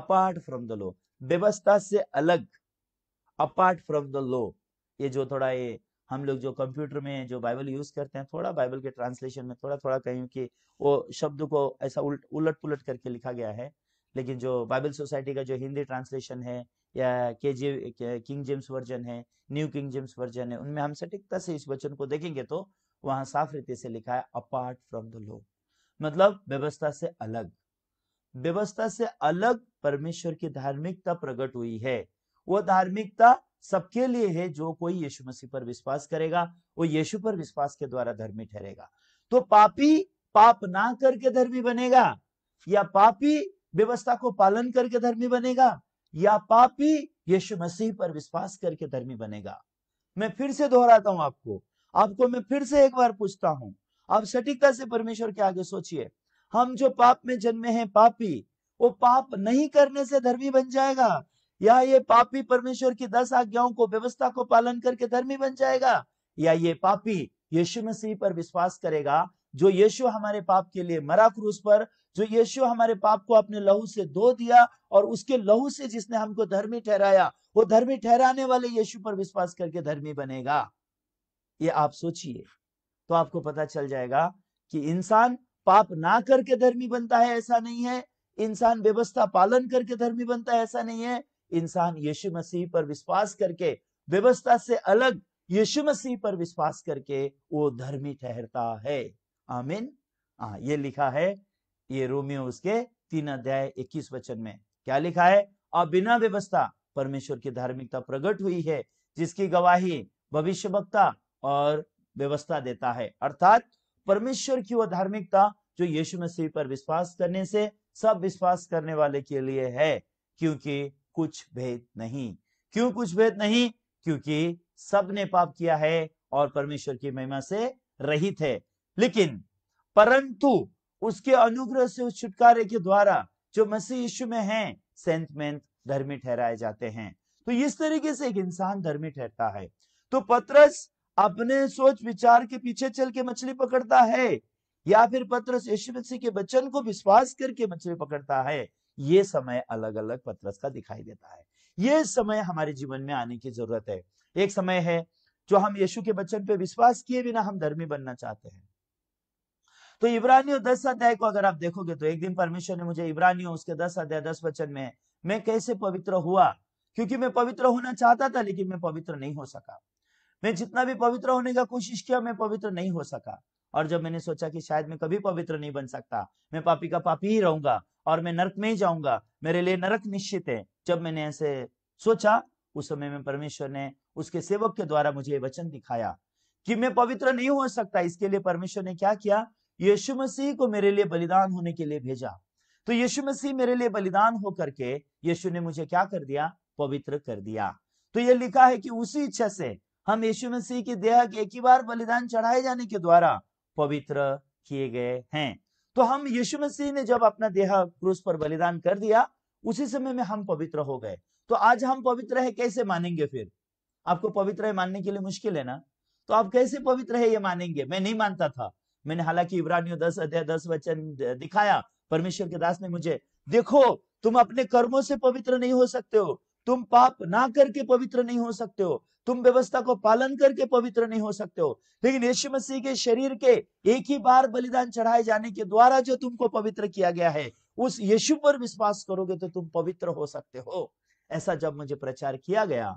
apart from the law व्यवस्था से अलग अपार्ट फ्रॉम द लॉ ये जो थोड़ा ये हम लोग जो कंप्यूटर में जो बाइबल यूज करते हैं थोड़ा बाइबल के ट्रांसलेशन में थोड़ा थोड़ा कहीं कि वो शब्द को ऐसा उलट उलट पुलट करके लिखा गया है लेकिन जो बाइबल सोसाइटी का जो हिंदी ट्रांसलेशन है या के जी किंग जेम्स वर्जन है न्यू किंग जेम्स वर्जन है उनमें हम सटीकता से इस वचन को देखेंगे तो वहां साफ रीति से लिखा है अपार्ट फ्रॉम द लो मतलब व्यवस्था से अलग व्यवस्था से अलग परमेश्वर की धार्मिकता प्रकट हुई है वो धार्मिकता सबके लिए है जो कोई यीशु मसीह पर विश्वास करेगा वो यीशु पर विश्वास के द्वारा धर्मी ठहरेगा तो पापी पाप ना करके धर्मी बनेगा या पापी व्यवस्था को पालन करके धर्मी बनेगा या पापी यीशु मसीह पर विश्वास करके धर्मी बनेगा मैं फिर से दोहराता हूं आपको आपको मैं फिर से एक बार पूछता हूं आप सटीकता से परमेश्वर के आगे सोचिए हम जो पाप में जन्मे हैं पापी वो पाप नहीं करने से धर्मी बन जाएगा या ये पापी परमेश्वर की दस आज्ञाओं को व्यवस्था को पालन करके धर्मी बन जाएगा या ये पापी यीशु मसीह पर विश्वास करेगा जो यीशु हमारे पाप के लिए मरा क्रूस पर जो यीशु हमारे पाप को अपने लहू से धो दिया और उसके लहू से जिसने हमको धर्मी ठहराया वो धर्मी ठहराने वाले यीशु पर विश्वास करके धर्मी बनेगा ये आप सोचिए तो आपको पता चल जाएगा कि इंसान पाप ना करके धर्मी बनता है ऐसा नहीं है इंसान व्यवस्था पालन करके धर्मी बनता है ऐसा नहीं है इंसान यीशु मसीह पर विश्वास करके व्यवस्था से अलग यीशु मसीह पर विश्वास करके वो धर्मी ठहरता है आमिन हाँ, ये लिखा है ये रोमियो उसके तीन अध्याय इक्कीस वचन में क्या लिखा है और बिना व्यवस्था परमेश्वर की धार्मिकता प्रकट हुई है जिसकी गवाही भविष्य वक्ता और व्यवस्था देता है अर्थात परमेश्वर की वह धार्मिकता जो यीशु मसीह पर विश्वास करने से सब विश्वास करने वाले के लिए है क्योंकि कुछ भेद नहीं क्यों कुछ भेद नहीं क्योंकि सब ने पाप किया है और परमेश्वर की महिमा से रहित है लेकिन परंतु उसके अनुग्रह से उस छुटकारे के द्वारा जो मसीह यीशु में हैं सेंत धर्मी ठहराए जाते हैं तो इस तरीके से एक इंसान धर्मी ठहरता है तो पत्रस अपने सोच विचार के पीछे चल के मछली पकड़ता है या फिर पत्रस यीशु मसीह के वचन को विश्वास करके मछली पकड़ता है ये समय अलग अलग पत्रस का दिखाई देता है ये समय हमारे जीवन में आने की जरूरत है एक समय है जो हम यीशु के वचन पे विश्वास किए बिना हम धर्मी बनना चाहते हैं तो इब्रानियों दस अध्याय को अगर आप देखोगे तो एक दिन परमेश्वर ने मुझे इब्रानियों उसके दस अध्याय दस वचन में मैं कैसे पवित्र हुआ क्योंकि मैं पवित्र होना चाहता था लेकिन मैं पवित्र नहीं हो सका मैं जितना भी पवित्र होने का कोशिश किया मैं पवित्र नहीं हो सका और जब मैंने सोचा कि शायद मैं कभी पवित्र नहीं बन सकता मैं पापी का पापी ही रहूंगा और मैं नरक में ही जाऊंगा मेरे लिए नरक निश्चित है जब मैंने ऐसे सोचा उस समय में परमेश्वर ने उसके सेवक के द्वारा मुझे वचन दिखाया कि मैं पवित्र नहीं हो सकता इसके लिए परमेश्वर ने क्या किया यीशु मसीह को मेरे लिए बलिदान होने के लिए भेजा तो यीशु मसीह मेरे लिए बलिदान हो करके यीशु ने मुझे क्या कर दिया पवित्र कर दिया तो ये लिखा है कि उसी इच्छा से हम यीशु मसीह के देह के एक ही बार बलिदान चढ़ाए जाने के द्वारा पवित्र किए गए हैं तो हम यीशु मसीह ने जब अपना देह क्रूस पर बलिदान कर दिया उसी समय में हम पवित्र हो गए तो आज हम पवित्र है कैसे मानेंगे फिर आपको पवित्र है मानने के लिए मुश्किल है ना तो आप कैसे पवित्र है ये मानेंगे मैं नहीं मानता था मैंने हालांकि इब्रानियों दस अध्याय दस वचन दिखाया परमेश्वर के दास ने मुझे देखो तुम अपने कर्मों से पवित्र नहीं हो सकते हो तुम पाप ना करके पवित्र नहीं हो सकते हो तुम व्यवस्था को पालन करके पवित्र नहीं हो सकते हो लेकिन यशु मसीह के शरीर के एक ही बार बलिदान चढ़ाए जाने के द्वारा जो तुमको पवित्र किया गया है उस यशु पर विश्वास करोगे तो तुम पवित्र हो सकते हो ऐसा जब मुझे प्रचार किया गया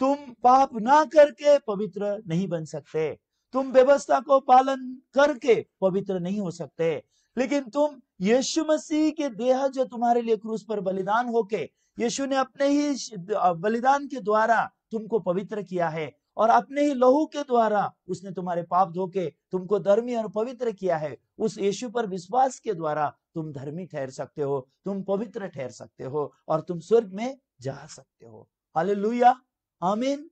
तुम पाप ना करके पवित्र नहीं बन सकते तुम व्यवस्था को पालन करके पवित्र नहीं हो सकते लेकिन तुम यीशु मसीह के देह जो तुम्हारे लिए क्रूस पर बलिदान होके यीशु ने अपने ही बलिदान के द्वारा तुमको पवित्र किया है और अपने ही लहू के द्वारा उसने तुम्हारे पाप धोके तुमको धर्मी और पवित्र किया है उस यीशु पर विश्वास के द्वारा तुम धर्मी ठहर सकते हो तुम पवित्र ठहर सकते हो और तुम स्वर्ग में जा सकते हो हालेलुया आमीन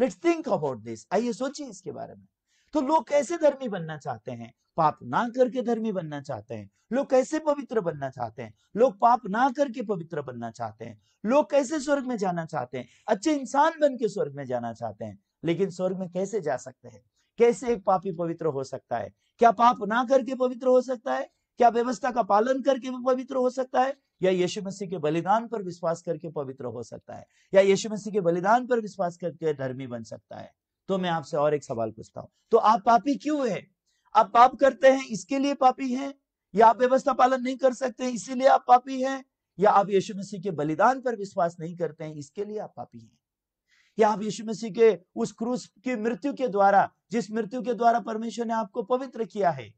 लेट्स थिंक अबाउट दिस आइए सोचिए इसके बारे में तो लोग कैसे धर्मी बनना चाहते हैं पाप ना करके धर्मी बनना चाहते हैं लोग कैसे पवित्र बनना चाहते हैं लोग पाप ना करके पवित्र बनना चाहते हैं लोग कैसे स्वर्ग में जाना चाहते हैं अच्छे इंसान बन के स्वर्ग में जाना चाहते हैं लेकिन स्वर्ग में कैसे जा सकते हैं कैसे एक पापी पवित्र हो सकता है क्या पाप ना करके पवित्र हो सकता है क्या व्यवस्था का पालन करके पवित्र हो सकता है या यीशु मसीह के बलिदान पर विश्वास करके पवित्र हो सकता है या यीशु मसीह के बलिदान पर विश्वास करके धर्मी बन सकता है तो मैं आपसे और एक सवाल पूछता हूं तो आप पापी क्यों है आप पाप करते हैं इसके लिए पापी हैं या आप व्यवस्था पालन नहीं कर सकते इसीलिए आप पापी हैं या आप यीशु मसीह के बलिदान पर विश्वास नहीं करते हैं इसके लिए आप पापी हैं या आप यीशु मसीह के उस क्रूस की मृत्यु के द्वारा जिस मृत्यु के द्वारा परमेश्वर ने आपको पवित्र किया है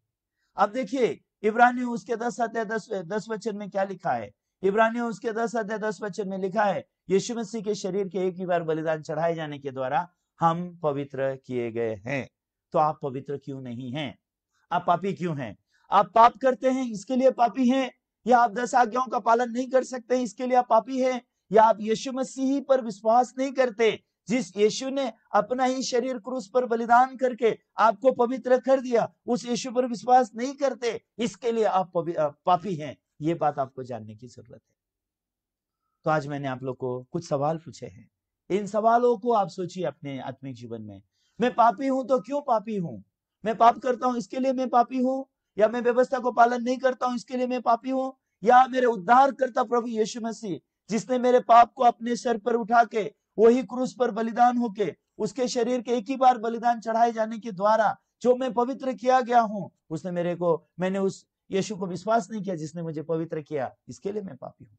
आप देखिए इब्रानियों उसके दस अध्याय दस दस वचन में क्या लिखा है इब्रानियों उसके दस अध्याय दस वचन में लिखा है यीशु मसीह के शरीर के एक ही बार बलिदान चढ़ाए जाने के द्वारा हम पवित्र किए गए हैं तो आप पवित्र क्यों नहीं हैं आप पापी क्यों हैं आप पाप करते हैं इसके लिए पापी हैं या आप दस आज्ञाओं का पालन नहीं कर सकते इसके लिए आप पापी हैं या आप यीशु मसीह पर विश्वास नहीं करते जिस यीशु ने अपना ही शरीर क्रूस पर बलिदान करके आपको पवित्र कर दिया उस यीशु पर विश्वास नहीं करते इसके लिए आप पापी हैं ये बात आपको जानने की जरूरत है तो आज मैंने आप लोग को कुछ सवाल पूछे हैं इन सवालों को आप सोचिए अपने आत्मिक जीवन में मैं पापी हूं तो क्यों पापी हूं मैं पाप करता हूं इसके लिए मैं पापी हूं या मैं व्यवस्था को पालन नहीं करता हूं इसके लिए मैं पापी हूं या मेरे उद्धार करता प्रभु यीशु मसीह जिसने मेरे पाप को अपने सर पर उठा के वही क्रूस पर बलिदान होके उसके शरीर के एक ही बार बलिदान चढ़ाए जाने के द्वारा जो मैं पवित्र किया गया हूं उसने मेरे को मैंने उस यीशु को विश्वास नहीं किया जिसने मुझे पवित्र किया इसके लिए मैं पापी हूं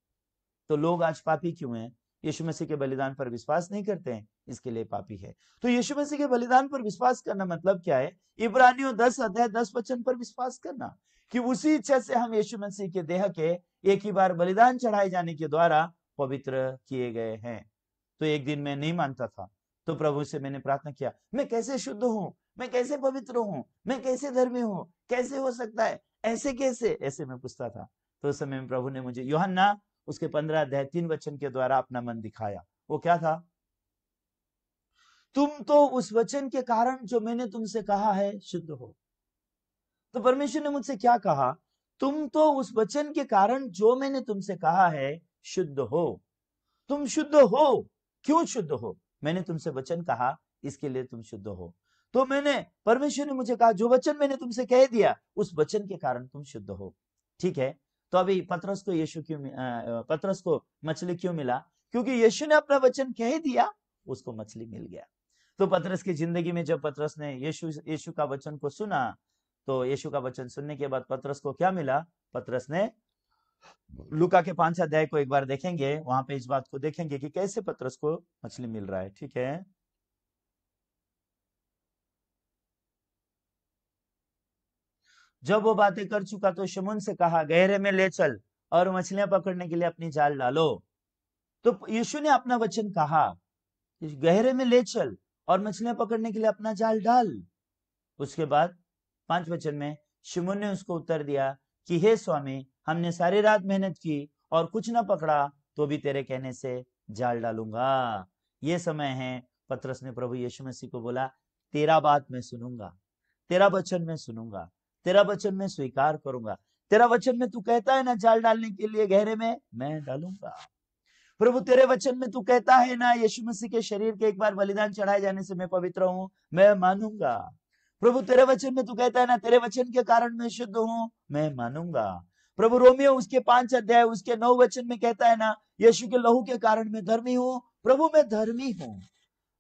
तो लोग आज पापी क्यों हैं यीशु मसीह के बलिदान पर विश्वास नहीं करते हैं इसके लिए पापी है तो यीशु मसीह के बलिदान पर विश्वास करना मतलब क्या है इब्रानियों दस अध्याय दस वचन पर विश्वास करना कि उसी इच्छा से हम यीशु मसीह के देह के एक ही बार बलिदान चढ़ाए जाने के द्वारा पवित्र किए गए हैं तो एक दिन मैं नहीं मानता था तो प्रभु से मैंने प्रार्थना किया मैं कैसे शुद्ध हूँ मैं कैसे पवित्र हूँ मैं कैसे धर्मी हूँ कैसे हो सकता है ऐसे कैसे ऐसे मैं पूछता था तो उस समय प्रभु ने मुझे योहन्ना उसके पंद्रह अध्याय तीन वचन के द्वारा अपना मन दिखाया वो क्या था तुम तो उस वचन के कारण जो मैंने तुमसे कहा है शुद्ध हो तो परमेश्वर ने मुझसे क्या कहा तुम तो उस वचन के कारण जो मैंने तुमसे कहा है शुद्ध हो तुम शुद्ध हो क्यों शुद्ध हो मैंने तुमसे वचन कहा इसके लिए तुम शुद्ध हो तो मैंने परमेश्वर ने मुझे कहा जो वचन मैंने तुमसे कह दिया उस वचन के कारण तुम शुद्ध हो ठीक है तो अभी पतरस को यीशु क्यों पतरस को मछली क्यों मिला क्योंकि यीशु ने अपना वचन कह दिया उसको मछली मिल गया तो पतरस की जिंदगी में जब पतरस ने यीशु यीशु का वचन को सुना तो यीशु का वचन सुनने के बाद पतरस को क्या मिला पतरस ने लुका के पांच अध्याय को एक बार देखेंगे वहां पे इस बात को देखेंगे कि कैसे पतरस को मछली मिल रहा है ठीक है जब वो बातें कर चुका तो शमुन से कहा गहरे में ले चल और मछलियां पकड़ने के लिए अपनी जाल डालो तो यीशु ने अपना वचन कहा गहरे में ले चल और मछलियां पकड़ने के लिए अपना जाल डाल उसके बाद पांच वचन में शिमुन ने उसको उत्तर दिया कि हे स्वामी हमने सारी रात मेहनत की और कुछ ना पकड़ा तो भी तेरे कहने से जाल डालूंगा ये समय है पत्रस ने प्रभु यीशु मसीह को बोला तेरा बात मैं सुनूंगा तेरा वचन मैं सुनूंगा तेरा वचन मैं स्वीकार करूंगा तेरा वचन में तू कहता है ना जाल डालने के लिए गहरे में मैं डालूंगा प्रभु तेरे वचन में तू कहता है ना यीशु मसीह के शरीर के एक बार बलिदान चढ़ाए जाने से मैं पवित्र हूं मैं मानूंगा प्रभु तेरे वचन में तू कहता है ना तेरे वचन के कारण मैं शुद्ध हूं मैं मानूंगा प्रभु रोमियो उसके पांच अध्याय उसके नौ वचन में कहता है ना यीशु के लहू के कारण मैं धर्मी हूं प्रभु मैं धर्मी हूं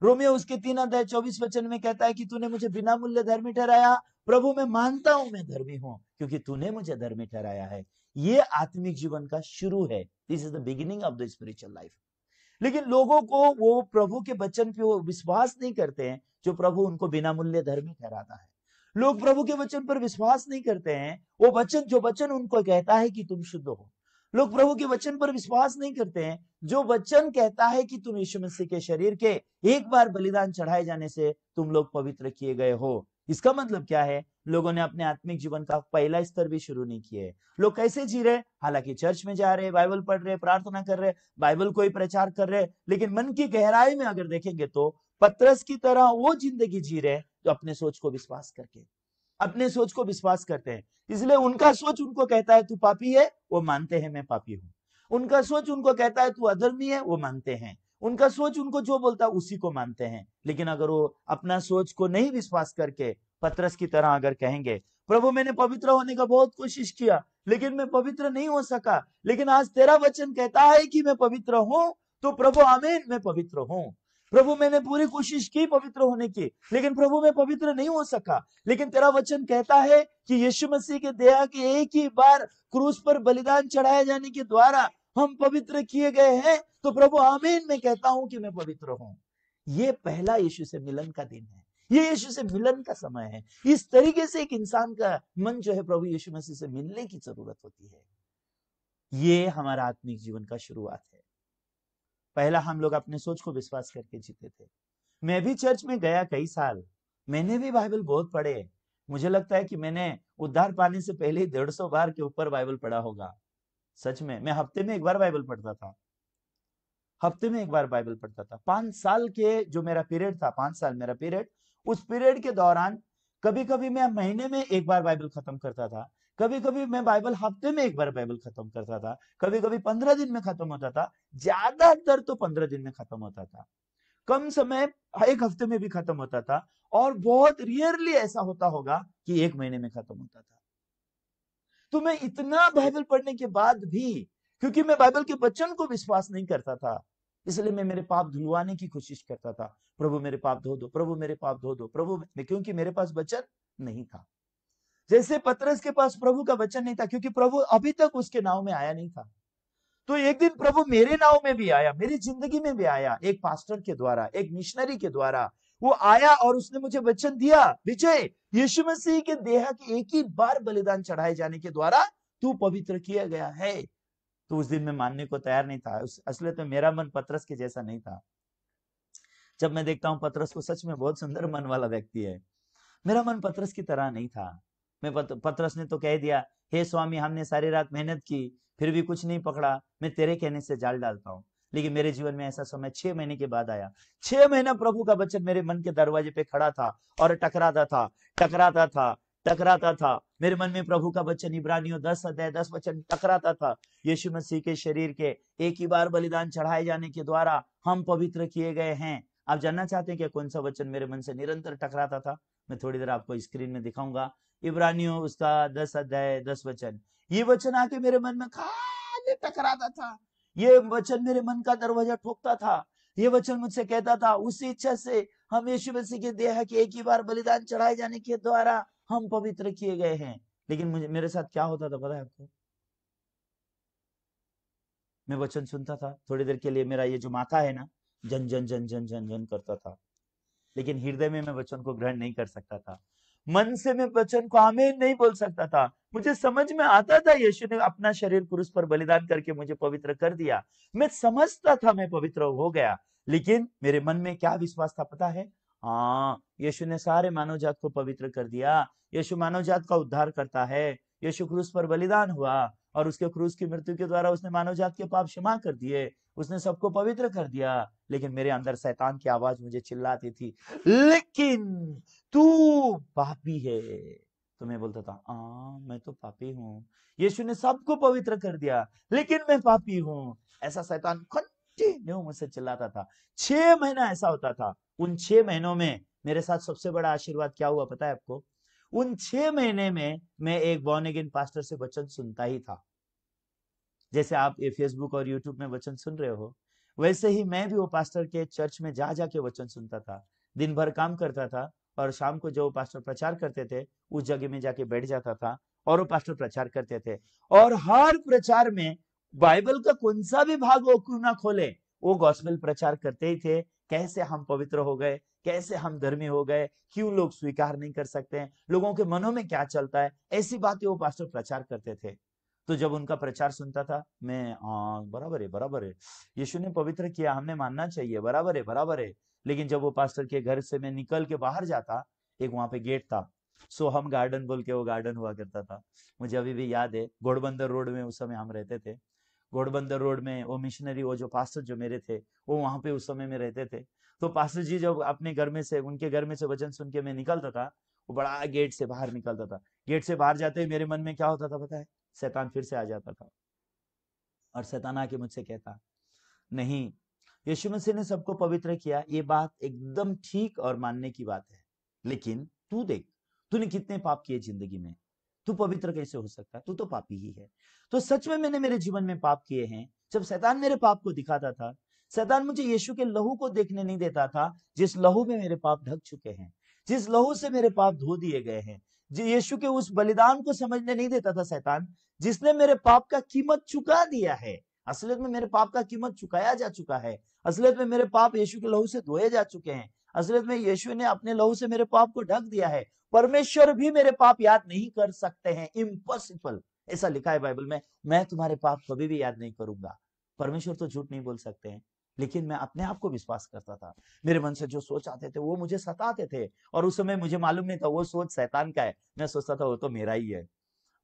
रोमियो उसके तीन अध्याय चौबीस वचन में कहता है कि तूने मुझे बिना मूल्य धर्मी ठहराया प्रभु मैं मानता हूं मैं धर्मी हूं क्योंकि तूने मुझे धर्मी ठहराया है ये आत्मिक जीवन का शुरू है this is the beginning of the spiritual life लेकिन लोगों को वो प्रभु के वचन पे वो विश्वास नहीं करते हैं जो प्रभु उनको बिना मूल्य धर्मी ठहराता है लोग प्रभु के वचन पर विश्वास नहीं करते हैं वो वचन जो वचन उनको कहता है कि तुम शुद्ध हो लोग प्रभु के वचन पर विश्वास नहीं करते हैं जो वचन कहता है कि तुम यीशु मसीह के शरीर के एक बार बलिदान चढ़ाए जाने से तुम लोग पवित्र किए गए हो इसका मतलब क्या है लोगों ने अपने आत्मिक जीवन का पहला स्तर भी शुरू नहीं किया है लोग कैसे जी रहे हालांकि चर्च में जा रहे बाइबल पढ़ रहे प्रार्थना कर रहे बाइबल को ही प्रचार कर रहे लेकिन मन की गहराई में अगर देखेंगे तो पत्रस की तरह वो जिंदगी जी रहे जो अपने सोच को विश्वास करके अपने सोच को विश्वास करते हैं इसलिए उनका सोच उनको कहता है तू पापी है वो मानते हैं मैं पापी हूँ उनका सोच उनको कहता है तू अधर्मी है वो मानते हैं उनका सोच उनको जो बोलता है उसी को मानते हैं लेकिन अगर वो अपना सोच को नहीं विश्वास करके पत्रस की तरह अगर कहेंगे प्रभु मैंने पवित्र होने का बहुत कोशिश किया लेकिन मैं पवित्र नहीं हो सका लेकिन आज तेरा वचन कहता है कि मैं पवित्र हूं तो प्रभु आमेन मैं पवित्र हूं प्रभु मैंने पूरी कोशिश की पवित्र होने की लेकिन प्रभु मैं पवित्र नहीं हो सका लेकिन तेरा वचन कहता है कि यीशु मसीह के दया के एक ही बार क्रूस पर बलिदान चढ़ाए जाने के द्वारा हम पवित्र किए गए हैं तो प्रभु आमीन मैं कहता हूं कि मैं पवित्र हूं ये पहला यीशु से मिलन का दिन है ये यीशु से मिलन का समय है इस तरीके से एक इंसान का मन जो है प्रभु यीशु मसीह से मिलने की जरूरत होती है ये हमारा आत्मिक जीवन का शुरुआत है पहला हम लोग अपने सोच को विश्वास करके जीते थे मैं भी चर्च में गया कई साल मैंने भी बाइबल बहुत पढ़े मुझे लगता है कि मैंने उद्धार पाने से पहले ही डेढ़ सौ बार के ऊपर बाइबल पढ़ा होगा सच में मैं हफ्ते में एक बार बाइबल पढ़ता था हफ्ते में एक बार बाइबल पढ़ता था पांच साल के जो मेरा पीरियड था पांच साल मेरा पीरियड उस पीरियड के दौरान कभी कभी मैं महीने में एक बार बाइबल खत्म करता था कभी कभी मैं बाइबल हफ्ते में एक बार बाइबल खत्म करता था कभी कभी पंद्रह दिन में खत्म होता था ज्यादातर तो पंद्रह दिन में खत्म होता था कम समय एक हफ्ते में भी खत्म होता था और बहुत रेयरली ऐसा होता होगा कि एक महीने में खत्म होता था तो मैं इतना बाइबल पढ़ने के बाद भी क्योंकि मैं बाइबल के बच्चन को विश्वास नहीं करता था इसलिए मैं मेरे पाप धुलवाने की कोशिश करता था प्रभु मेरे पाप धो दो प्रभु मेरे पाप धो दो प्रभु क्योंकि मेरे पास बच्चन नहीं था जैसे पतरस के पास प्रभु का वचन नहीं था क्योंकि प्रभु अभी तक उसके नाव में आया नहीं था तो एक दिन प्रभु मेरे नाव में भी आया मेरी जिंदगी में भी आया एक पास्टर के द्वारा एक मिशनरी के द्वारा वो आया और उसने मुझे वचन दिया विजय यीशु मसीह के देह के एक ही बार बलिदान चढ़ाए जाने के द्वारा तू पवित्र किया गया है तो उस दिन मैं मानने को तैयार नहीं था उस असलियत में मेरा मन पतरस के जैसा नहीं था जब मैं देखता हूँ पतरस को सच में बहुत सुंदर मन वाला व्यक्ति है मेरा मन पतरस की तरह नहीं था मैं पतरस ने तो कह दिया हे hey, स्वामी हमने सारी रात मेहनत की फिर भी कुछ नहीं पकड़ा मैं तेरे कहने से जाल डालता हूँ लेकिन मेरे जीवन में ऐसा समय छह महीने के बाद आया छह महीना प्रभु का बच्चन मेरे मन के दरवाजे पे खड़ा था और टकराता था टकराता था टकराता था मेरे मन में प्रभु का वचन इब्रानियों दस अध्याय दस वचन टकराता था यीशु मसीह के शरीर के एक ही बार बलिदान चढ़ाए जाने के द्वारा हम पवित्र किए गए हैं आप जानना चाहते हैं कि कौन सा वचन मेरे मन से निरंतर टकराता था मैं थोड़ी देर आपको स्क्रीन में दिखाऊंगा इब्रानियों उसका दस अध्याय दस वचन ये वचन आके मेरे मन में खाली टकराता था ये वचन मेरे मन का दरवाजा ठोकता था ये वचन मुझसे कहता था उसी इच्छा से हम यीशु मसीह के देह के एक ही बार बलिदान चढ़ाए जाने के द्वारा हम पवित्र किए गए हैं लेकिन मुझे मेरे साथ क्या होता था पता है आपको मैं वचन सुनता था थोड़ी देर के लिए मेरा ये जो माथा है ना जन जन जन जन जन जन करता था लेकिन हृदय में मैं वचन को ग्रहण नहीं कर सकता था मन से मैं वचन को आमेर नहीं बोल सकता था मुझे समझ में आता था यीशु ने अपना शरीर क्रूस पर बलिदान करके मुझे पवित्र कर दिया मैं समझता था मैं पवित्र हो गया लेकिन मेरे मन में क्या विश्वास था पता है हाँ यीशु ने सारे मानव जात को पवित्र कर दिया यीशु मानव जात का उद्धार करता है यीशु क्रूस पर बलिदान हुआ और उसके क्रूस की मृत्यु के द्वारा उसने मानव जात के पाप क्षमा कर दिए उसने सबको पवित्र कर दिया लेकिन मेरे अंदर शैतान की आवाज मुझे चिल्लाती थी लेकिन तू पापी है तो मैं बोलता था आ, मैं तो पापी हूँ यीशु ने सबको पवित्र कर दिया लेकिन मैं पापी हूँ ऐसा शैतान कंटिन्यू मुझसे चिल्लाता था छह महीना ऐसा होता था उन छह महीनों में मेरे साथ सबसे बड़ा आशीर्वाद क्या हुआ पता है आपको उन छह महीने में मैं एक बॉर्न अगेन पास्टर से वचन सुनता ही था जैसे आप ये फेसबुक और यूट्यूब में वचन सुन रहे हो वैसे ही मैं भी वो पास्टर के चर्च में जा जाके वचन सुनता था दिन भर काम करता था और शाम को जो पास्टर प्रचार करते थे उस जगह में जाके बैठ जाता था और वो पास्टर प्रचार करते थे और हर प्रचार में बाइबल का कौन सा भी भाग वो क्यों ना खोले वो गॉस्पेल प्रचार करते ही थे कैसे हम पवित्र हो गए कैसे हम धर्मी हो गए क्यों लोग स्वीकार नहीं कर सकते हैं लोगों के मनों में क्या चलता है ऐसी बातें वो पास्टर प्रचार करते थे तो जब उनका प्रचार सुनता था मैं बराबर है बराबर है यीशु ने पवित्र किया हमने मानना चाहिए बराबर है बराबर है लेकिन जब वो पास्टर के घर से मैं निकल के बाहर जाता एक वहां पे गेट था सो हम गार्डन बोल के वो गार्डन हुआ करता था मुझे अभी भी याद है घोड़बंदर रोड में उस समय हम रहते थे घोड़बंदर रोड में वो मिशनरी वो जो पास्टर जो मेरे थे वो वहां पे उस समय में रहते थे तो पास्टर जी जब अपने घर में से उनके घर में से वचन सुन के मैं निकलता था वो बड़ा गेट से बाहर निकलता था गेट से बाहर जाते ही मेरे मन में क्या होता था पता है शैतान फिर से आ जाता था और शैतान आके मुझसे कहता नहीं यीशु मसीह ने सबको पवित्र किया ये बात एकदम ठीक और मानने की बात है लेकिन तू देख तूने कितने पाप किए जिंदगी में तू पवित्र कैसे हो सकता तू तो पापी ही है तो सच में मैंने मेरे जीवन में पाप किए हैं जब शैतान मेरे पाप को दिखाता था शैतान मुझे यीशु के लहू को देखने नहीं देता था जिस लहू में मेरे पाप ढक चुके हैं जिस लहू से मेरे पाप धो दिए गए हैं यीशु के उस बलिदान को समझने नहीं देता था शैतान जिसने मेरे पाप का कीमत चुका दिया है असलियत में मेरे पाप का कीमत चुकाया जा चुका है असलियत में मेरे पाप यीशु के लहू से धोए जा चुके हैं असलियत में यीशु ने अपने लहू से मेरे पाप को ढक दिया है परमेश्वर भी मेरे पाप याद नहीं कर सकते हैं इम्पॉसिबल ऐसा लिखा है बाइबल में मैं तुम्हारे पाप कभी भी याद नहीं करूंगा परमेश्वर तो झूठ नहीं बोल सकते हैं लेकिन मैं अपने आप को विश्वास करता था मेरे मन से जो सोच आते थे वो मुझे सताते थे और उस समय मुझे मालूम नहीं था वो सोच सैतान का है मैं सोचता था वो तो मेरा ही है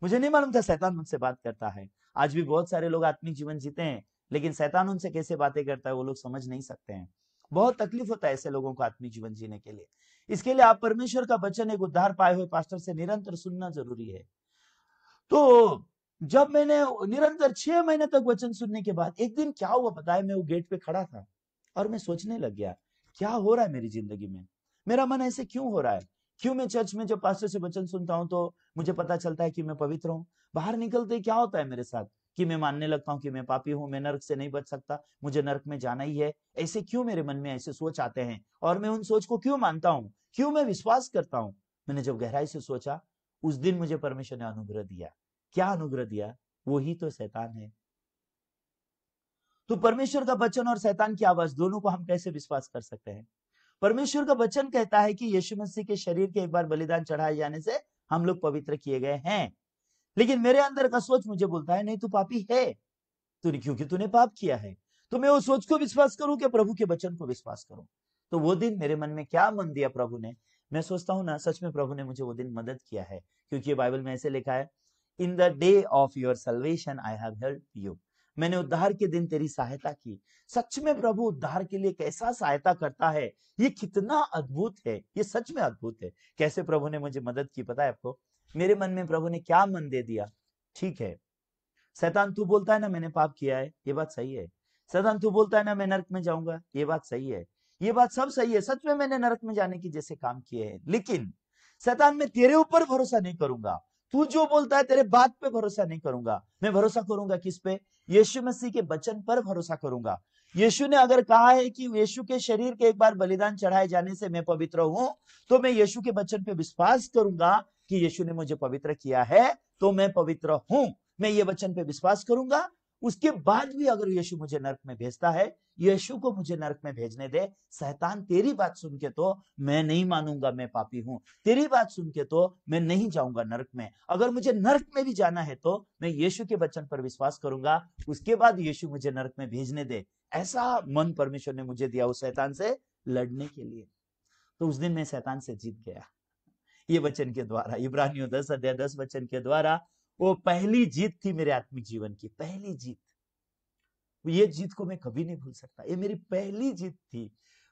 मुझे नहीं मालूम था सैतान मुझसे बात करता है आज भी बहुत सारे लोग आत्मिक जीवन जीते हैं लेकिन सैतान उनसे कैसे बातें करता है वो लोग समझ नहीं सकते हैं बहुत तकलीफ होता है ऐसे लोगों को आत्मिक जीवन जीने के लिए इसके लिए आप परमेश्वर का वचन एक उद्धार पाए हुए पास्टर से निरंतर सुनना जरूरी है तो जब मैंने निरंतर छह महीने तक वचन सुनने के बाद एक दिन क्या हुआ पता है मैं वो गेट पे खड़ा था और मैं सोचने लग गया क्या हो रहा है मेरी जिंदगी में मेरा मन ऐसे क्यों हो रहा है क्यों मैं चर्च में जब पास्टर से वचन सुनता हूँ तो मुझे पता चलता है कि मैं पवित्र हूँ बाहर निकलते क्या होता है मेरे साथ कि मैं मानने लगता हूँ कि मैं पापी हूँ मैं नर्क से नहीं बच सकता मुझे नर्क में जाना ही है ऐसे क्यों मेरे मन में ऐसे सोच आते हैं और मैं उन सोच को क्यों मानता हूँ क्यों मैं विश्वास करता हूँ मैंने जब गहराई से सोचा उस दिन मुझे परमेश्वर ने अनुग्रह दिया क्या अनुग्रह दिया वो ही तो शैतान है तो परमेश्वर का बचन और शैतान की आवाज दोनों को हम कैसे विश्वास कर सकते हैं परमेश्वर का बचन कहता है कि यीशु मसीह के शरीर के एक बार बलिदान चढ़ाए जाने से हम लोग पवित्र किए गए हैं लेकिन मेरे अंदर का सोच मुझे बोलता है नहीं तू पापी है तूने क्योंकि तूने पाप किया है तो मैं वो सोच को विश्वास करूं कि प्रभु के वचन को विश्वास करूं तो वो दिन मेरे मन में क्या मन दिया प्रभु ने मैं सोचता हूं ना सच में प्रभु ने मुझे वो दिन मदद किया है क्योंकि बाइबल में ऐसे लिखा है in the day of your salvation I have help you मैंने उद्धार के दिन तेरी सहायता की सच में प्रभु उद्धार के लिए कैसा सहायता करता है ये कितना अद्भुत है ये सच में अद्भुत है कैसे प्रभु ने मुझे मदद की पता है आपको मेरे मन में प्रभु ने क्या मन दे दिया ठीक है सैतान तू बोलता है ना मैंने पाप किया है ये बात सही है सैतान तू बोलता है ना मैं नरक में जाऊंगा ये बात सही है ये बात सब सही है सच में मैंने नरक में जाने की जैसे काम किए हैं लेकिन सैतान मैं तेरे ऊपर भरोसा नहीं करूंगा तू जो बोलता है तेरे बात पे भरोसा नहीं करूंगा मैं भरोसा करूंगा किस पे यीशु मसीह के बचन पर भरोसा करूंगा यीशु ने अगर कहा है कि यीशु के शरीर के एक बार बलिदान चढ़ाए जाने से मैं पवित्र हूं तो मैं यीशु के बचन पे विश्वास करूंगा कि यीशु ने मुझे पवित्र किया है तो मैं पवित्र हूं मैं ये वचन पे विश्वास करूंगा उसके बाद भी अगर यीशु मुझे नरक में भेजता है यीशु को मुझे नरक में भेजने दे सैतान तेरी बात सुन के तो मैं नहीं मानूंगा मैं पापी हूं तेरी बात सुन के तो मैं नहीं जाऊंगा नरक में अगर मुझे नरक में भी जाना है तो मैं यीशु के वचन पर विश्वास करूंगा उसके बाद यीशु मुझे नरक में भेजने दे ऐसा मन परमेश्वर ने मुझे दिया उस शैतान से लड़ने के लिए तो उस दिन मैं शैतान से जीत गया ये वचन के द्वारा इब्रानियों दस अध्याय दस वचन के द्वारा वो पहली जीत थी मेरे आत्मिक जीवन की पहली जीत ये जीत को मैं कभी नहीं भूल सकता ये मेरी पहली जीत थी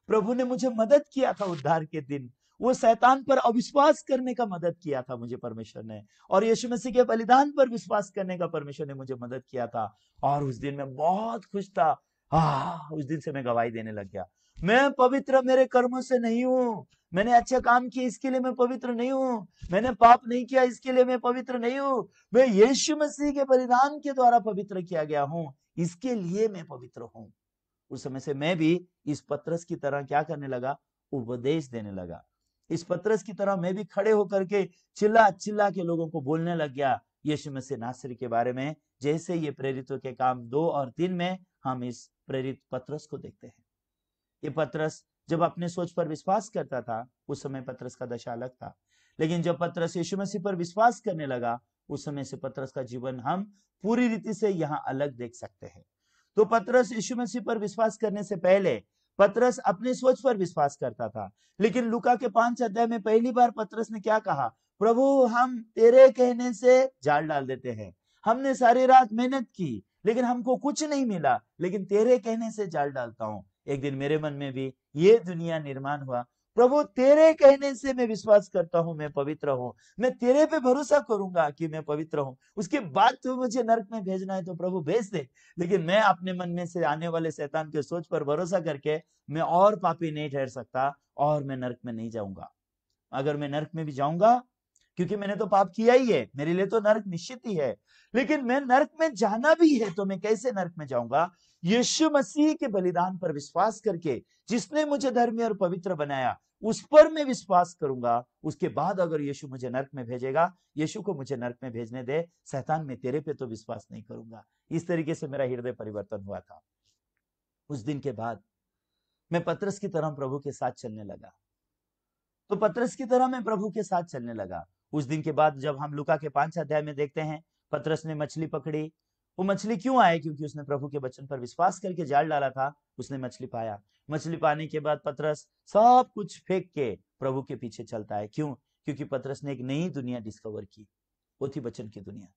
प्रभु ने मुझे मदद किया था उद्धार के दिन वो सैतान पर अविश्वास करने का मदद किया था मुझे परमेश्वर ने और यीशु मसीह के बलिदान पर विश्वास करने का परमेश्वर ने मुझे मदद किया था और उस दिन मैं बहुत खुश था आ, उस दिन से मैं गवाही देने लग गया मैं पवित्र मेरे कर्मों से नहीं हूँ मैंने अच्छे काम किए इसके लिए मैं पवित्र नहीं हूँ मैंने पाप नहीं किया इसके लिए मैं पवित्र नहीं हूँ मैं यीशु मसीह के बलिदान के द्वारा पवित्र किया गया हूँ इसके लिए मैं पवित्र हूँ उस समय से मैं भी इस पत्रस की तरह क्या करने लगा उपदेश देने लगा इस पत्रस की तरह मैं भी खड़े होकर के चिल्ला चिल्ला के लोगों को बोलने लग गया यीशु मसीह नासरी के बारे में जैसे ये प्रेरितों के काम दो और तीन में हम इस प्रेरित पत्रस को देखते हैं ये पत्रस जब अपने सोच पर विश्वास करता था उस समय पत्रस का दशा अलग था लेकिन जब पत्रस यीशु मसीह पर विश्वास करने लगा उस समय से पत्रस का जीवन हम पूरी रीति से यहाँ अलग देख सकते हैं तो पत्रस यीशु मसीह पर विश्वास करने से पहले पत्रस अपने सोच पर विश्वास करता था लेकिन लुका के पांच अध्याय में पहली बार पत्रस ने क्या कहा प्रभु हम तेरे कहने से जाल डाल देते हैं हमने सारी रात मेहनत की लेकिन हमको कुछ नहीं मिला लेकिन तेरे कहने से जाल डालता हूँ एक दिन मेरे मन में भी ये दुनिया निर्माण हुआ प्रभु तेरे कहने से मैं विश्वास करता हूं मैं पवित्र हूं मैं तेरे पे भरोसा करूंगा कि मैं पवित्र हूं उसके बाद तू मुझे नरक में भेजना है तो प्रभु भेज दे लेकिन मैं अपने मन में से आने वाले शैतान के सोच पर भरोसा करके मैं और पापी नहीं ठहर सकता और मैं नरक में नहीं जाऊंगा अगर मैं नरक में भी जाऊंगा क्योंकि मैंने तो पाप किया ही है मेरे लिए तो नर्क निश्चित ही है लेकिन मैं नर्क में जाना भी है तो मैं कैसे नर्क में जाऊंगा यीशु मसीह के बलिदान पर विश्वास करके जिसने मुझे धर्मी और पवित्र बनाया उस पर मैं विश्वास करूंगा उसके बाद अगर यीशु मुझे नरक में भेजेगा यीशु को मुझे नरक में भेजने दे सैतान में तेरे पे तो विश्वास नहीं करूंगा इस तरीके से मेरा हृदय परिवर्तन हुआ था उस दिन के बाद मैं पत्रस की तरह प्रभु के साथ चलने लगा तो पत्रस की तरह मैं प्रभु के साथ चलने लगा उस दिन के बाद जब हम लुका के पांच अध्याय में देखते हैं पत्रस ने मछली पकड़ी वो मछली क्यों आए क्योंकि उसने प्रभु के बचन पर विश्वास करके जाल डाला था उसने मछली पाया मछली पाने के बाद पतरस सब कुछ फेंक के प्रभु के पीछे चलता है क्यों क्योंकि पतरस ने एक नई दुनिया डिस्कवर की वो थी बचन की दुनिया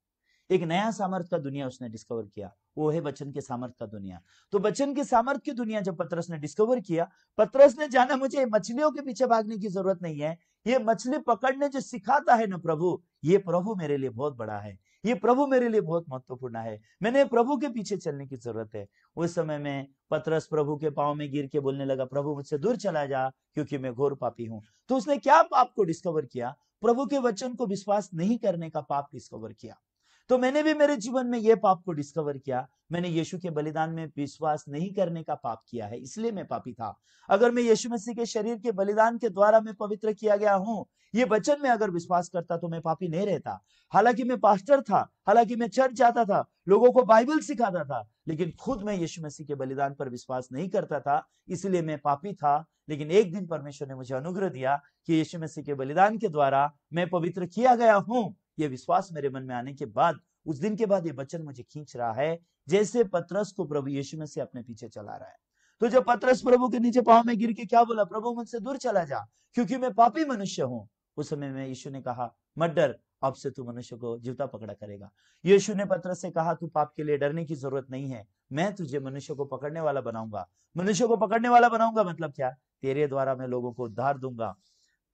एक नया सामर्थ का दुनिया उसने डिस्कवर किया वो है बचन के सामर्थ का दुनिया तो बचन के सामर्थ की दुनिया जब पतरस ने डिस्कवर किया पतरस ने जाना मुझे मछलियों के पीछे भागने की जरूरत नहीं है ये मछली पकड़ने जो सिखाता है ना प्रभु ये प्रभु मेरे लिए बहुत बड़ा है ये प्रभु मेरे लिए बहुत महत्वपूर्ण है मैंने प्रभु के पीछे चलने की जरूरत है उस समय में पतरस प्रभु के पांव में गिर के बोलने लगा प्रभु मुझसे दूर चला जा क्योंकि मैं घोर पापी हूं तो उसने क्या पाप को डिस्कवर किया प्रभु के वचन को विश्वास नहीं करने का पाप डिस्कवर किया तो मैंने भी मेरे जीवन में यह पाप को डिस्कवर किया मैंने यीशु के बलिदान में विश्वास नहीं करने का पाप किया है इसलिए मैं पापी था अगर मैं यीशु मसीह के शरीर के बलिदान के द्वारा मैं पवित्र किया गया हूँ ये वचन में अगर विश्वास करता तो मैं पापी नहीं रहता हालांकि मैं पास्टर था हालांकि मैं चर्च जाता था लोगों को बाइबल सिखाता था लेकिन खुद मैं यीशु मसीह के बलिदान पर विश्वास नहीं करता था इसलिए मैं पापी था लेकिन एक दिन परमेश्वर ने मुझे अनुग्रह दिया कि यीशु मसीह के बलिदान के द्वारा मैं पवित्र किया गया हूँ ये विश्वास मेरे मन में आने के बाद उस दिन के बाद ये बचन मुझे खींच रहा है जैसे पत्रस को प्रभु यीशु में से अपने पीछे चला रहा है तो जब पत्रस प्रभु के नीचे पाँव में गिर के क्या बोला प्रभु मुझसे दूर चला जा क्योंकि मैं पापी मनुष्य हूँ उस समय में यीशु ने कहा मत डर अब से तू मनुष्य को जीवता पकड़ा करेगा यीशु ने पतरस से कहा तू पाप के लिए डरने की जरूरत नहीं है मैं तुझे मनुष्य को पकड़ने वाला बनाऊंगा मनुष्य को पकड़ने वाला बनाऊंगा मतलब क्या तेरे द्वारा मैं लोगों को उद्धार दूंगा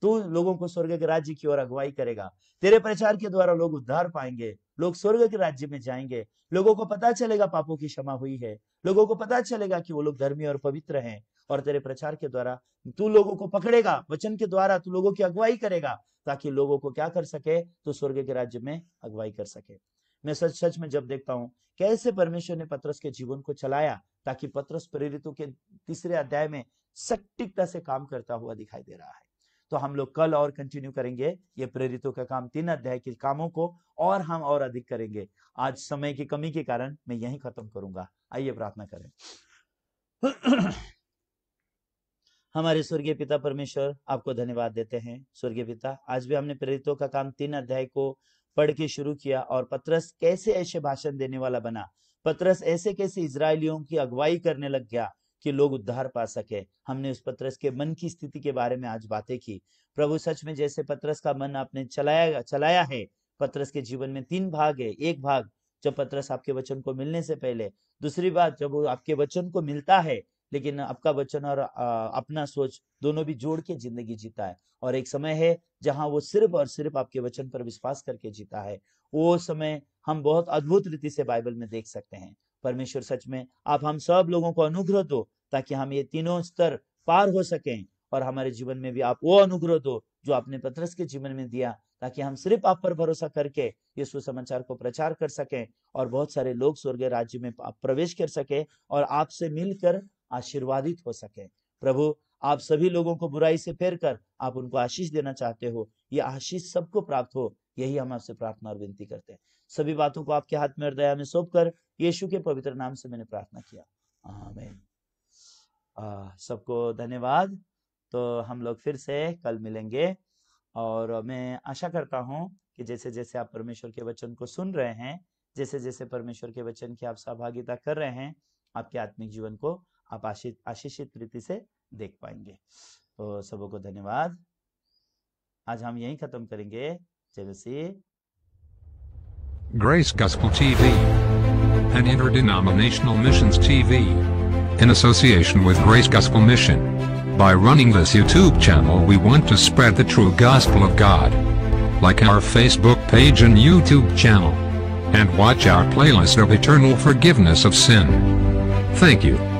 तू तो लोगों को स्वर्ग के राज्य की ओर अगुवाई करेगा तेरे प्रचार के द्वारा लोग उद्धार पाएंगे लोग स्वर्ग के राज्य में जाएंगे लोगों को पता चलेगा पापों की क्षमा हुई है लोगों को पता चलेगा कि वो लोग धर्मी और पवित्र हैं और तेरे प्रचार के द्वारा तू लोगों को पकड़ेगा वचन के द्वारा तू लोगों की अगुवाई करेगा ताकि लोगों को क्या कर सके तो स्वर्ग के राज्य में अगुवाई कर सके मैं सच सच में जब देखता हूँ कैसे परमेश्वर ने पत्रस के जीवन को चलाया ताकि पत्रस प्रेरितों के तीसरे अध्याय में सटीकता से काम करता हुआ दिखाई दे रहा है तो हम लोग कल और कंटिन्यू करेंगे ये प्रेरितों का काम तीन अध्याय के कामों को और हम और अधिक करेंगे आज समय की कमी के कारण मैं यही खत्म करूंगा आइए प्रार्थना करें हमारे स्वर्गीय पिता परमेश्वर आपको धन्यवाद देते हैं स्वर्गीय पिता आज भी हमने प्रेरितों का काम तीन अध्याय को पढ़ के शुरू किया और पत्रस कैसे ऐसे भाषण देने वाला बना पत्रस ऐसे कैसे इसराइलियों की अगुवाई करने लग गया कि लोग उद्धार पा सके हमने उस पत्रस के मन की स्थिति के बारे में आज बातें की प्रभु सच में जैसे पत्रस का मन आपने चलाया चलाया है पत्रस के जीवन में तीन भाग है एक भाग जब पत्रस आपके वचन को मिलने से पहले दूसरी बात जब वो आपके वचन को मिलता है लेकिन आपका वचन और अपना सोच दोनों भी जोड़ के जिंदगी जीता है और एक समय है जहां वो सिर्फ और सिर्फ आपके वचन पर विश्वास करके जीता है वो समय हम बहुत अद्भुत रीति से बाइबल में देख सकते हैं परमेश्वर सच में आप हम सब लोगों को अनुग्रह दो ताकि हम ये तीनों स्तर पार हो सकें और हमारे जीवन में भी आप वो अनुग्रह दो जो आपने पत्रस के जीवन में दिया ताकि हम सिर्फ आप पर भरोसा करके ये सुसमाचार को प्रचार कर सकें और बहुत सारे लोग स्वर्ग राज्य में प्रवेश कर सके और आपसे मिलकर आशीर्वादित हो सके प्रभु आप सभी लोगों को बुराई से फेर कर आप उनको आशीष देना चाहते हो ये आशीष सबको प्राप्त हो यही हम आपसे प्रार्थना और विनती करते हैं सभी बातों को आपके हाथ में और दया में सौंप कर यीशु के पवित्र नाम से मैंने प्रार्थना किया सबको धन्यवाद तो हम लोग फिर से कल मिलेंगे और मैं आशा करता हूँ कि जैसे जैसे आप परमेश्वर के वचन को सुन रहे हैं जैसे जैसे परमेश्वर के वचन की आप सहभागिता कर रहे हैं आपके आत्मिक जीवन को आप आशीष आशीषित रीति से देख पाएंगे तो सबों को धन्यवाद आज हम यही खत्म करेंगे Tennessee. Grace Gospel TV, an interdenominational missions TV, in association with Grace Gospel Mission. By running this YouTube channel we want to spread the true gospel of God. Like our Facebook page and YouTube channel. And watch our playlist of eternal forgiveness of sin. Thank you.